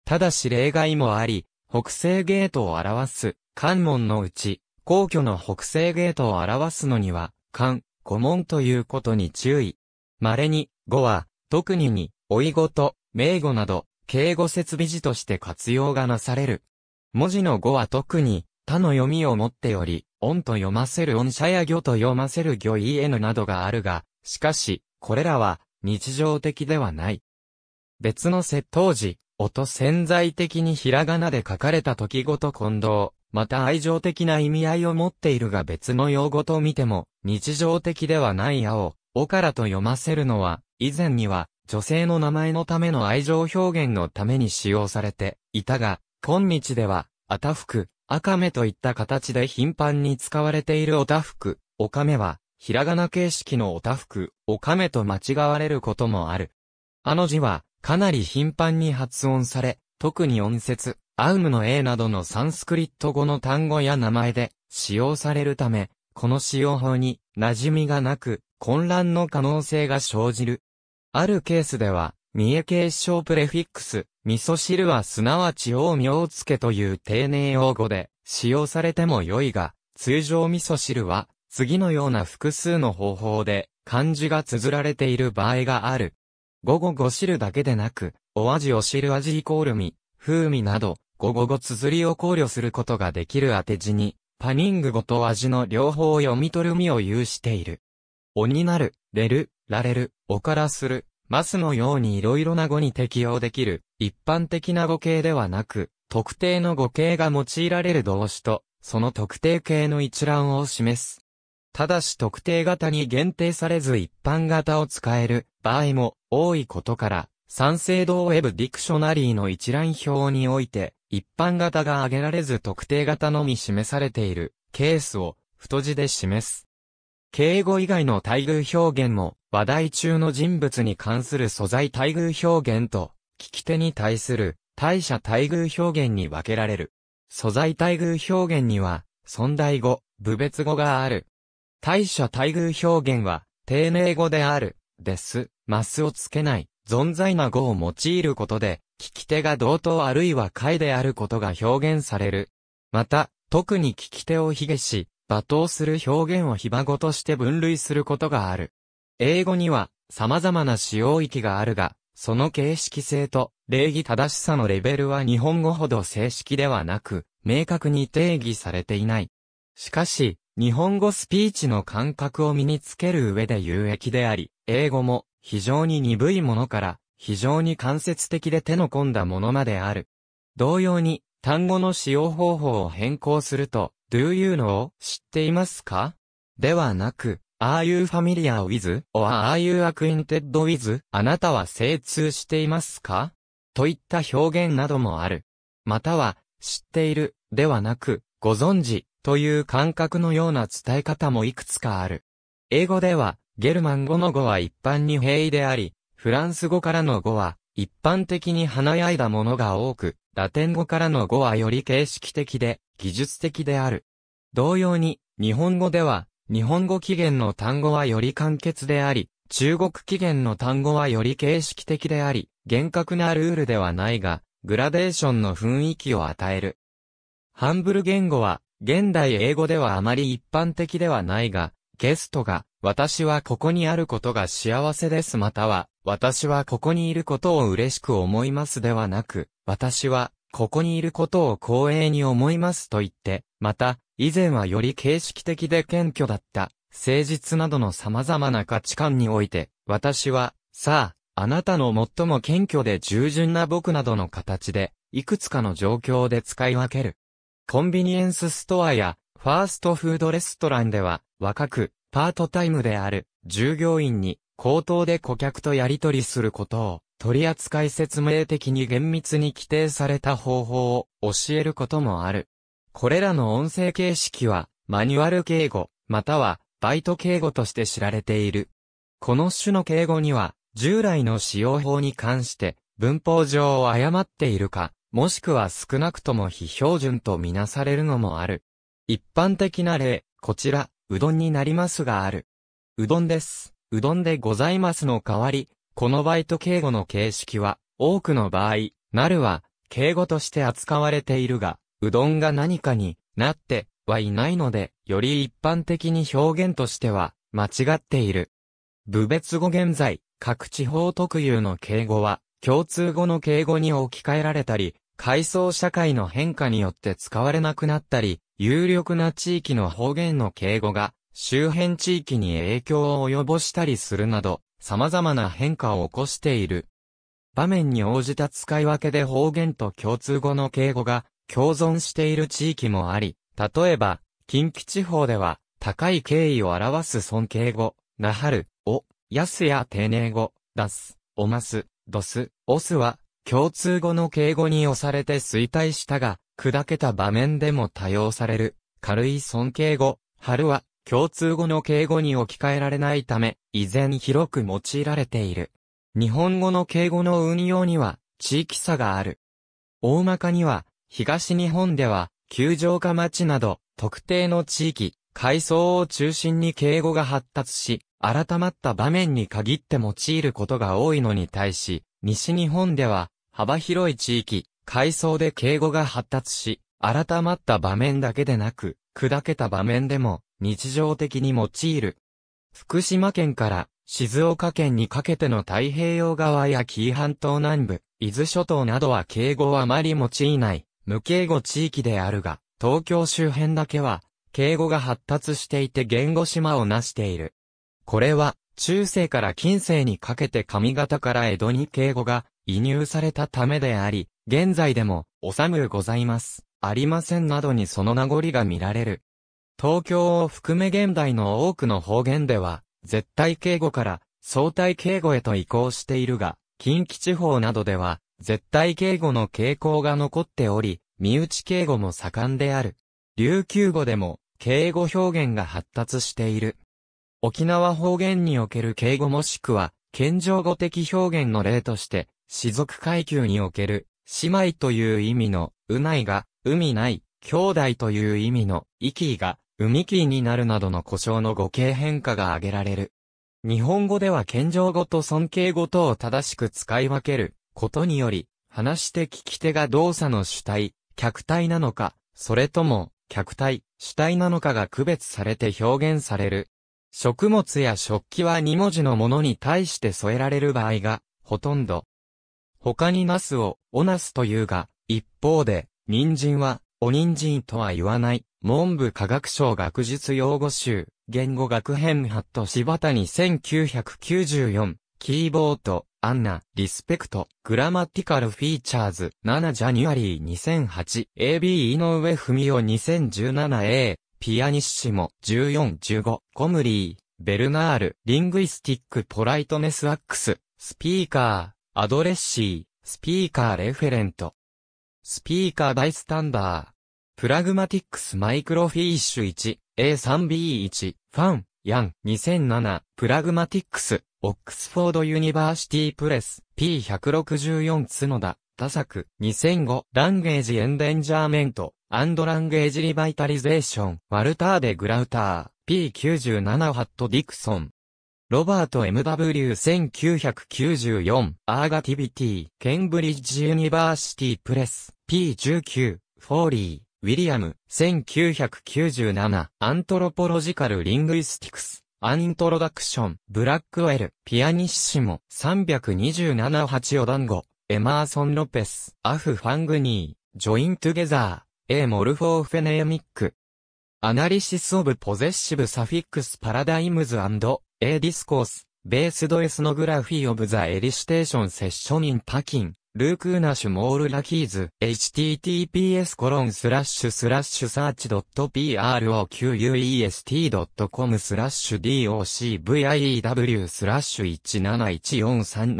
ただし例外もあり、北西ゲートを表す、関門のうち、皇居の北西ゲートを表すのには、関、古門ということに注意。稀に、語は、特にに、老いごと、名語など、敬語設備字として活用がなされる。文字の語は特に、他の読みを持っており、音と読ませる音社や魚と読ませる魚 en などがあるが、しかし、これらは日常的ではない。別の窃盗時、音潜在的にひらがなで書かれた時ごと混同、また愛情的な意味合いを持っているが別の用語と見ても、日常的ではない青、おからと読ませるのは、以前には、女性の名前のための愛情表現のために使用されていたが、今日では、あたふく、あかめといった形で頻繁に使われているおたふく、おかめは、ひらがな形式のおたふく、おかめと間違われることもある。あの字は、かなり頻繁に発音され、特に音節、アウムの A などのサンスクリット語の単語や名前で使用されるため、この使用法に馴染みがなく、混乱の可能性が生じるあるケースでは、三重形称プレフィックス、味噌汁はすなわち大名付けという丁寧用語で使用されても良いが、通常味噌汁は次のような複数の方法で漢字が綴られている場合がある。午後ご汁だけでなく、お味お汁味イコール味、風味など、午後ご綴りを考慮することができる当て字に、パニング語と味の両方を読み取る味を有している。おになる、れる、られる、おからする、ますのようにいろいろな語に適用できる、一般的な語形ではなく、特定の語形が用いられる動詞と、その特定形の一覧を示す。ただし特定型に限定されず一般型を使える場合も多いことから、三省堂ウェブディクショナリーの一覧表において、一般型が挙げられず特定型のみ示されているケースを太字で示す。敬語以外の待遇表現も、話題中の人物に関する素材待遇表現と、聞き手に対する、大社待遇表現に分けられる。素材待遇表現には、存在語、部別語がある。大社待遇表現は、丁寧語である、です、マスをつけない、存在な語を用いることで、聞き手が同等あるいは解であることが表現される。また、特に聞き手を卑下し、罵倒する表現を非馬語として分類することがある。英語には様々な使用域があるが、その形式性と礼儀正しさのレベルは日本語ほど正式ではなく、明確に定義されていない。しかし、日本語スピーチの感覚を身につける上で有益であり、英語も非常に鈍いものから非常に間接的で手の込んだものまである。同様に単語の使用方法を変更すると do you know を知っていますかではなく、are you familiar with or are you acquainted with あなたは精通していますかといった表現などもある。または、知っているではなく、ご存知という感覚のような伝え方もいくつかある。英語では、ゲルマン語の語は一般に平易であり、フランス語からの語は一般的に華やいだものが多く、ラテン語からの語はより形式的で、技術的である。同様に、日本語では、日本語起源の単語はより簡潔であり、中国起源の単語はより形式的であり、厳格なルールではないが、グラデーションの雰囲気を与える。ハンブル言語は、現代英語ではあまり一般的ではないが、ゲストが、私はここにあることが幸せですまたは、私はここにいることを嬉しく思いますではなく、私はここにいることを光栄に思いますと言って、また、以前はより形式的で謙虚だった、誠実などの様々な価値観において、私は、さあ、あなたの最も謙虚で従順な僕などの形で、いくつかの状況で使い分ける。コンビニエンスストアや、ファーストフードレストランでは、若く、パートタイムである、従業員に、口頭で顧客とやり取りすることを、取扱説明的に厳密に規定された方法を教えることもある。これらの音声形式は、マニュアル敬語、または、バイト敬語として知られている。この種の敬語には、従来の使用法に関して、文法上を誤っているか、もしくは少なくとも非標準とみなされるのもある。一般的な例、こちら、うどんになりますがある。うどんです。うどんでございますの代わり、このバイト敬語の形式は、多くの場合、なるは、敬語として扱われているが、うどんが何かになってはいないので、より一般的に表現としては、間違っている。部別語現在、各地方特有の敬語は、共通語の敬語に置き換えられたり、階層社会の変化によって使われなくなったり、有力な地域の方言の敬語が、周辺地域に影響を及ぼしたりするなど、様々な変化を起こしている。場面に応じた使い分けで方言と共通語の敬語が共存している地域もあり、例えば、近畿地方では、高い敬意を表す尊敬語、なはる、を、やすや丁寧語、出す、おます、どす、おすは、共通語の敬語に押されて衰退したが、砕けた場面でも多用される、軽い尊敬語、春は、共通語の敬語に置き換えられないため、依然広く用いられている。日本語の敬語の運用には、地域差がある。大まかには、東日本では、球場か町など、特定の地域、階層を中心に敬語が発達し、改まった場面に限って用いることが多いのに対し、西日本では、幅広い地域、階層で敬語が発達し、改まった場面だけでなく、砕けた場面でも、日常的に用いる。福島県から静岡県にかけての太平洋側や紀伊半島南部、伊豆諸島などは敬語はあまり用いない無敬語地域であるが、東京周辺だけは敬語が発達していて言語島を成している。これは中世から近世にかけて上方から江戸に敬語が移入されたためであり、現在でも、おさむございます、ありませんなどにその名残が見られる。東京を含め現代の多くの方言では、絶対敬語から相対敬語へと移行しているが、近畿地方などでは、絶対敬語の傾向が残っており、身内敬語も盛んである。琉球語でも、敬語表現が発達している。沖縄方言における敬語もしくは、謙譲語的表現の例として、士族階級における、姉妹という意味の、うないが、海ない、兄弟という意味の、息が、海切りになるなどの故障の語形変化が挙げられる。日本語では謙譲語と尊敬語とを正しく使い分けることにより、話して聞き手が動作の主体、客体なのか、それとも、客体、主体なのかが区別されて表現される。食物や食器は2文字のものに対して添えられる場合が、ほとんど。他にナスを、おナスというが、一方で、人参は、お人参とは言わない、文部科学省学術用語集、言語学編ハット柴谷1994、キーボート、アンナ、リスペクト、グラマティカルフィーチャーズ、7ジャニュアリー2008、AB 井上文夫 2017A、ピアニッシモ、1415、コムリー、ベルナール、リングイスティックポライトネスアックス、スピーカー、アドレッシー、スピーカーレフェレント、スピーカーバイスタンダー、プラグマティックスマイクロフィッシュ 1A3B1 ファンヤン2007プラグマティックスオックスフォードユニバーシティプレス P164 ノダ他作2005ランゲージエンデンジャーメントアンドランゲージリバイタリゼーションワルターデ・グラウター P97 ハット・ディクソンロバート MW1994 アーガティビティケンブリッジユニバーシティプレス P19 フォーリーウィリアム、1997、アントロポロジカル・リングイスティクス、アンイントロダクション、ブラックウェル、ピアニッシモ、3278お団子、エマーソン・ロペス、アフ・ファングニー、ジョイン・トゥゲザー、A・ モルフォー・フェネーミック。アナリシス・オブ・ポゼッシブ・サフィックス・パラダイムズアンド、&A・ ディスコース、ベースド・エスノグラフィー・オブ・ザ・エリシテーション・セッション・イン・パキン。ルークーナシュモールラキーズ、https コロンスラッシュスラッシュサーチドット proquest.com スラッシュ docview スラッシュ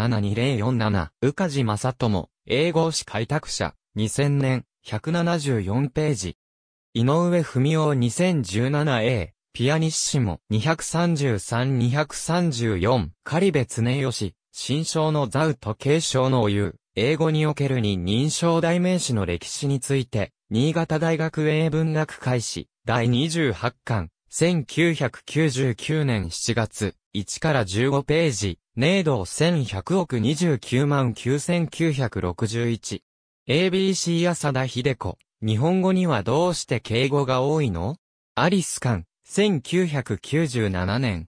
1714372047宇梶正も、英語史開拓者、2000年、174ページ。井上文雄 2017A、ピアニッシモ233-234、狩部恒吉、新章のザウト継承のお湯。英語におけるに認証代名詞の歴史について、新潟大学英文学会始。第28巻、1999年7月、1から15ページ、ネード1100億29万9961。ABC 浅田秀子、日本語にはどうして敬語が多いのアリスカ1997年。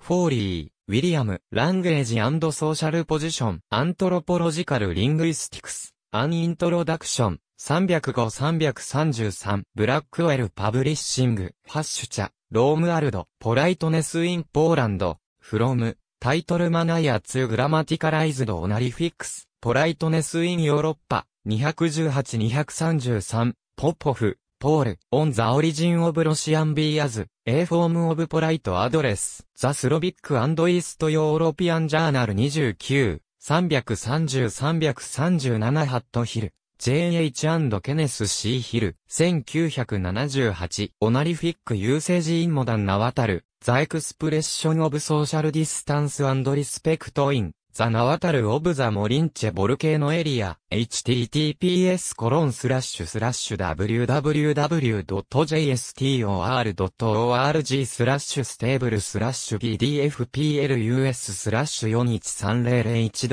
フォーリー。ウィリアム、ラングエージソーシャルポジション、アントロポロジカルリングイスティクス、アンイントロダクション、305-333、ブラックウェルパブリッシング、ハッシュチャ、ロームアルド、ポライトネスインポーランド、フロム、タイトルマナイアツー・グラマティカライズドオナリフィックス、ポライトネスインヨーロッパ、218-233、ポポフ、Paul, on the origin of Russian B as, a form of polite address, the Slavic and East European Journal 29, 330-337ハットヒル、J.H. ケネス C. ヒル、1978、オナリフィック・ユーセージ・イン・モダン・ナワタル、ザ・エクスプレッション・オブ・ソーシャル・ディスタンス・アンド・リスペクト・イン、ザナワタルオブザモリンチェボルケーノエリア、https コロンスラッシュスラッシュ www.jstor.org スラッシュステーブルスラッシュ pdfplus スラッシュ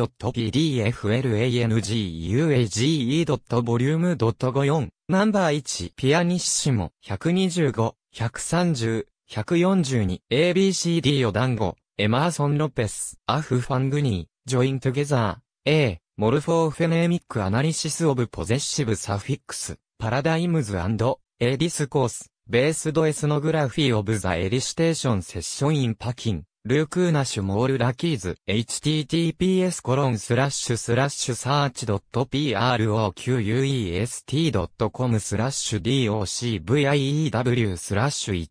41301.pdflanguage.volume.54 ナンバー1ピアニッシモ125、130、142ABCD を団子エマーソン・ロペス、アフ・ファングニー join together, a, morphophonemic analysis of possessive suffix, paradigms and, a discourse, based ethnography of the elicitation session in Peking, l u ルークー m a l l lucky's, https コロンスラッシュスラッシュサーチドット proquest.com スラッシュ docview スラッシュ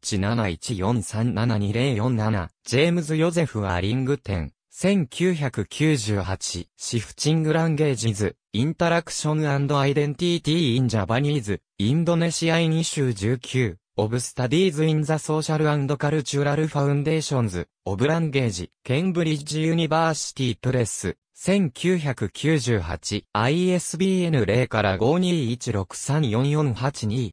171437204 7ジェームズ・ヨゼフ・アリングテン1998シフチングランゲージズインタラクションアイデンティティインジャバニーズインドネシアイニシュー19オブスタディーズインザソーシャルカルチュラルファウンデーションズオブランゲージケンブリッジユニバーシティプレス1998 ISBN 0から521634482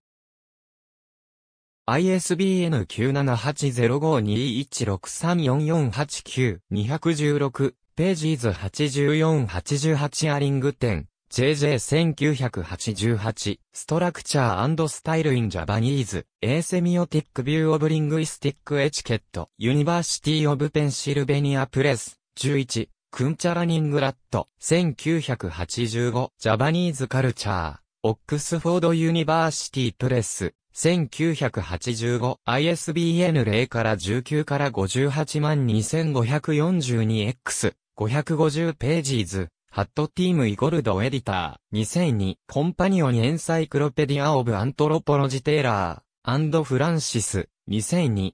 ISBN 9780521634489-216、ページーズ8488アリング展、JJ1988、ストラクチャースタイルインジャパニーズ、エーセミオティックビューオブリングイスティックエチケット、ユニバーシティオブペンシルベニアプレス、11、クンチャラニングラット、1985、ジャバニーズカルチャー、オックスフォードユニバーシティプレス、1985 ISBN 0から19から58万 2542X 550ページーズハットティームイゴルドエディター2002コンパニオンエンサイクロペディアオブアントロポロジテーラーアンドフランシス 2002ISBN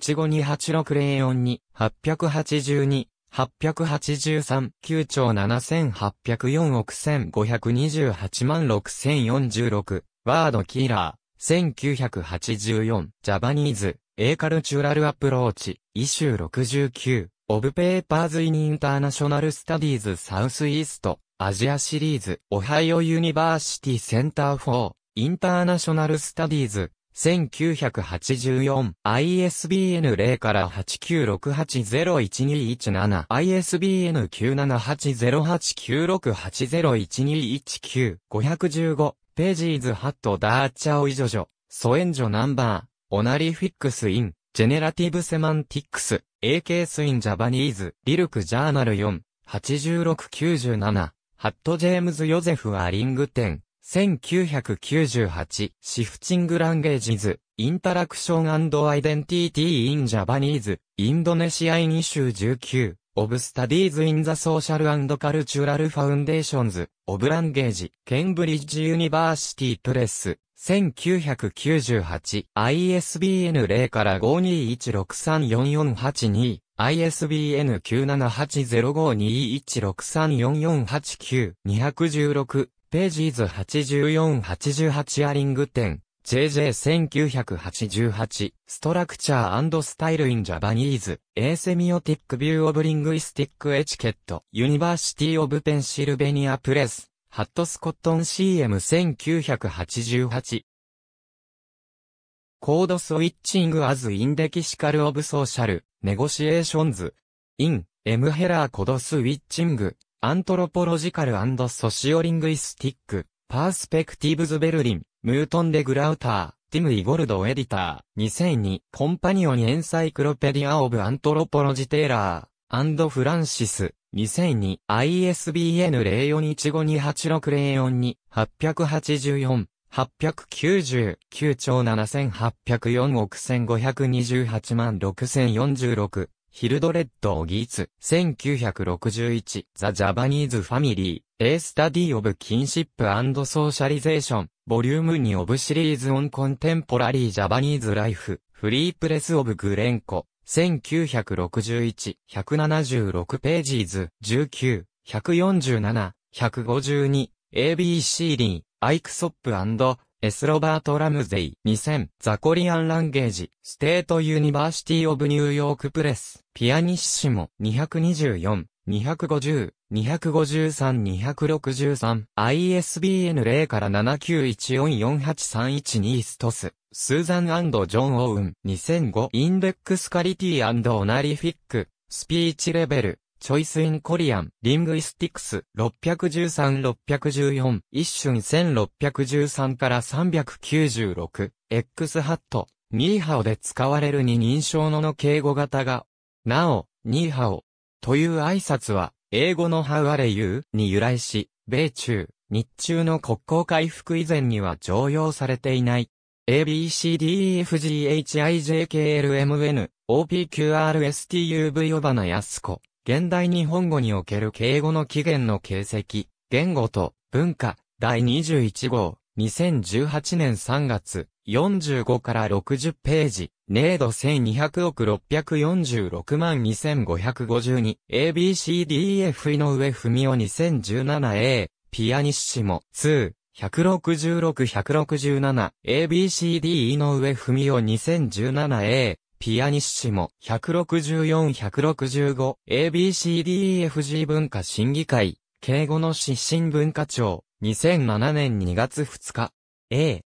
0415286042 882 883、9兆7804億1528万6046、ワードキーラー、1984、ジャパニーズ、エーカルチュラルアプローチ、イシュー69、オブペーパーズインインターナショナルスタディーズサウスイースト、アジアシリーズ、オハイオユニバーシティセンター4、インターナショナルスタディーズ、1984 ISBN 0から8 9 6 8 0 1 2 1 7 ISBN 9780896801219 515ページーズハットダーチャオイジョジョ、ソエンジョナンバー、オナリフィックスイン、ジェネラティブセマンティックス、AK スインジャバニーズ、リルクジャーナル4、8697、ハットジェームズ・ヨゼフ・アリングテン、1998、シフチング・ランゲージズ、インタラクションアイデンティティ・イン・ジャバニーズ、インドネシア・イン・イシュー19、of Studies in the Social and Cultural Foundations of Language, Cambridge University Press, 1998 ISBN 0から5 2 1 6 3 4 4 8 2 ISBN 9780521634489 216ページーズ8488アリング店 JJ1988 ストラクチャースタイルインジャバニーズエーセミオティックビューオブリングイスティックエチケットユニバーシティオブペンシルベニアプレスハットスコットン CM1988 コードスウィッチングアズインデキシカルオブソーシャルネゴシエーションズインエムヘラーコードスウィッチングアントロポロジカルソシオリングイスティックパースペクティブズベルリンムートン・デ・グラウター、ティム・イゴルド・エディター、2002、コンパニオン・エンサイクロペディア・オブ・アントロポロジ・テーラー、アンド・フランシス、2002、ISBN 0415286042、884,899兆7804億1528万6046、ヒルドレッド・オギーツ、1961、ザ・ジャバニーズ・ファミリー、A Study of Kinship and Socialization, Volume 2 of Series on Contemporary Japanese Life, Free Press of Glenco, 1961, 176 pages, 19、147、152、ABC Ike Lee, Sop and S. Robert Ramsey, 2000、The Korean Language, s ザコリアン・ランゲージ、ステート・ユニバーシティ・ r ブ・ニューヨーク・ i レス、ピアニッシモ、224、250、253-263、ISBN 0から79144831ストス、スーザンジョン・オウン、2005、インデックスカリティオナリフィック、スピーチレベル、チョイスインコリアン、リングイスティクス、613-614、一瞬1613から396、X ハット、ニーハオで使われる二人称のの敬語型が、なお、ニーハオ、という挨拶は、英語の How are you? に由来し、米中、日中の国交回復以前には常用されていない。ABCDEFGHIJKLMN、OPQRSTUV ナヤスコ。現代日本語における敬語の起源の形跡、言語と文化、第21号、2018年3月、45から60ページ、ネード1200億646万 2552ABCDF e 井上文雄 2017A、ピアニッシモ2、166-167ABCD 井上文雄 2017A、ピアニッシモ 164-165ABCDEFG 文化審議会、敬語の指針文化庁、2007年2月2日、A、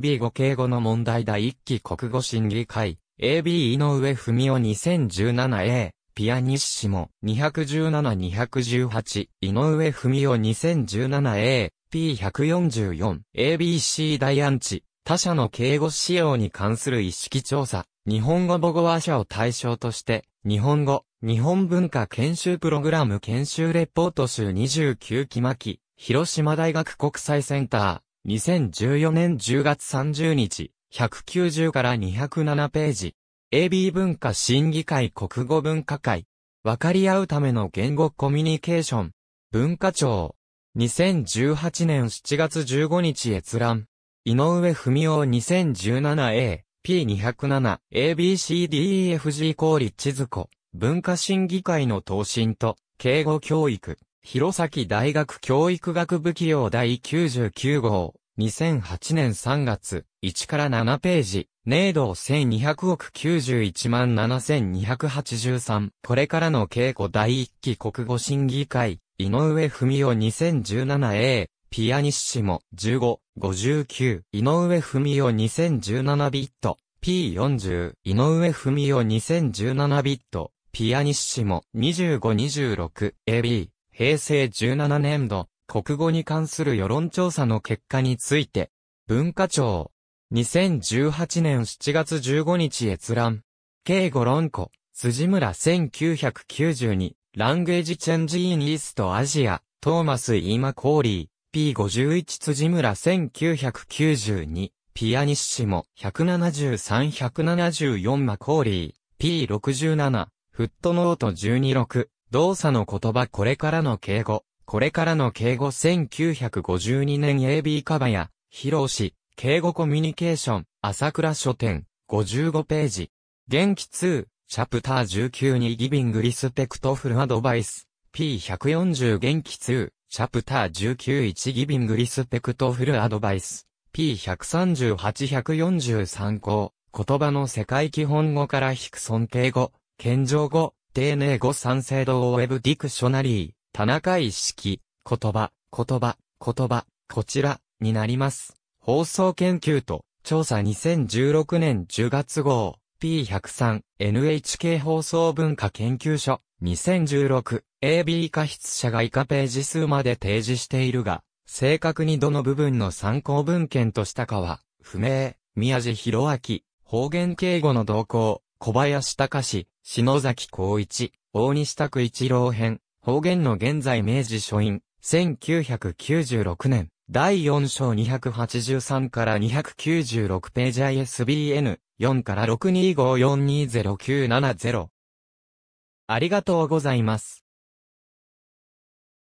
B5 敬語の問題第1期国語審議会、AB 井上文夫 2017A、ピアニッシモ217-218、井上文夫 2017A、P144、ABC 大アンチ、他者の敬語使用に関する意識調査、日本語母語話者を対象として、日本語、日本文化研修プログラム研修レポート集29期巻広島大学国際センター、2014年10月30日、190から207ページ。AB 文化審議会国語文化会。分かり合うための言語コミュニケーション。文化庁。2018年7月15日閲覧。井上文夫 2017A、P207、ABCDEFG 公立地図庫。文化審議会の答申と、敬語教育。弘前大学教育学部企業第99号、2008年3月、1から7ページ、ネイド1200億91万7283、これからの稽古第1期国語審議会、井上文夫 2017A、ピアニッシモ15、59、井上文夫2017ビット、P40、井上文夫2017ビット、ピアニッシモ2526、AB、平成17年度、国語に関する世論調査の結果について、文化庁、2018年7月15日閲覧、敬5論庫、辻村1992、ランゲージチェンジインイーストアジア、トーマス・イーマ・コーリー、P51 辻村1992、ピアニッシモ、173-174マコーリー、P67、フットノート126、動作の言葉これからの敬語、これからの敬語1952年 AB カバヤ、露し、敬語コミュニケーション、朝倉書店、55ページ。元気2、チャプター19にギビングリスペクトフルアドバイス、P140 元気2、チャプター191ギビングリスペクトフルアドバイス、P138143 項、言葉の世界基本語から引く尊敬語、謙譲語、丁寧語賛成堂ウェブディクショナリー、田中一式、言葉、言葉、言葉、こちら、になります。放送研究と、調査2016年10月号、P103、NHK 放送文化研究所、2016、AB 過筆者が以下ページ数まで提示しているが、正確にどの部分の参考文献としたかは、不明、宮地博明、方言敬語の動向、小林隆史、篠崎光一、大西拓一郎編、方言の現在明治書院、1996年、第4章283から296ページ ISBN、4から625420970。ありがとうございます。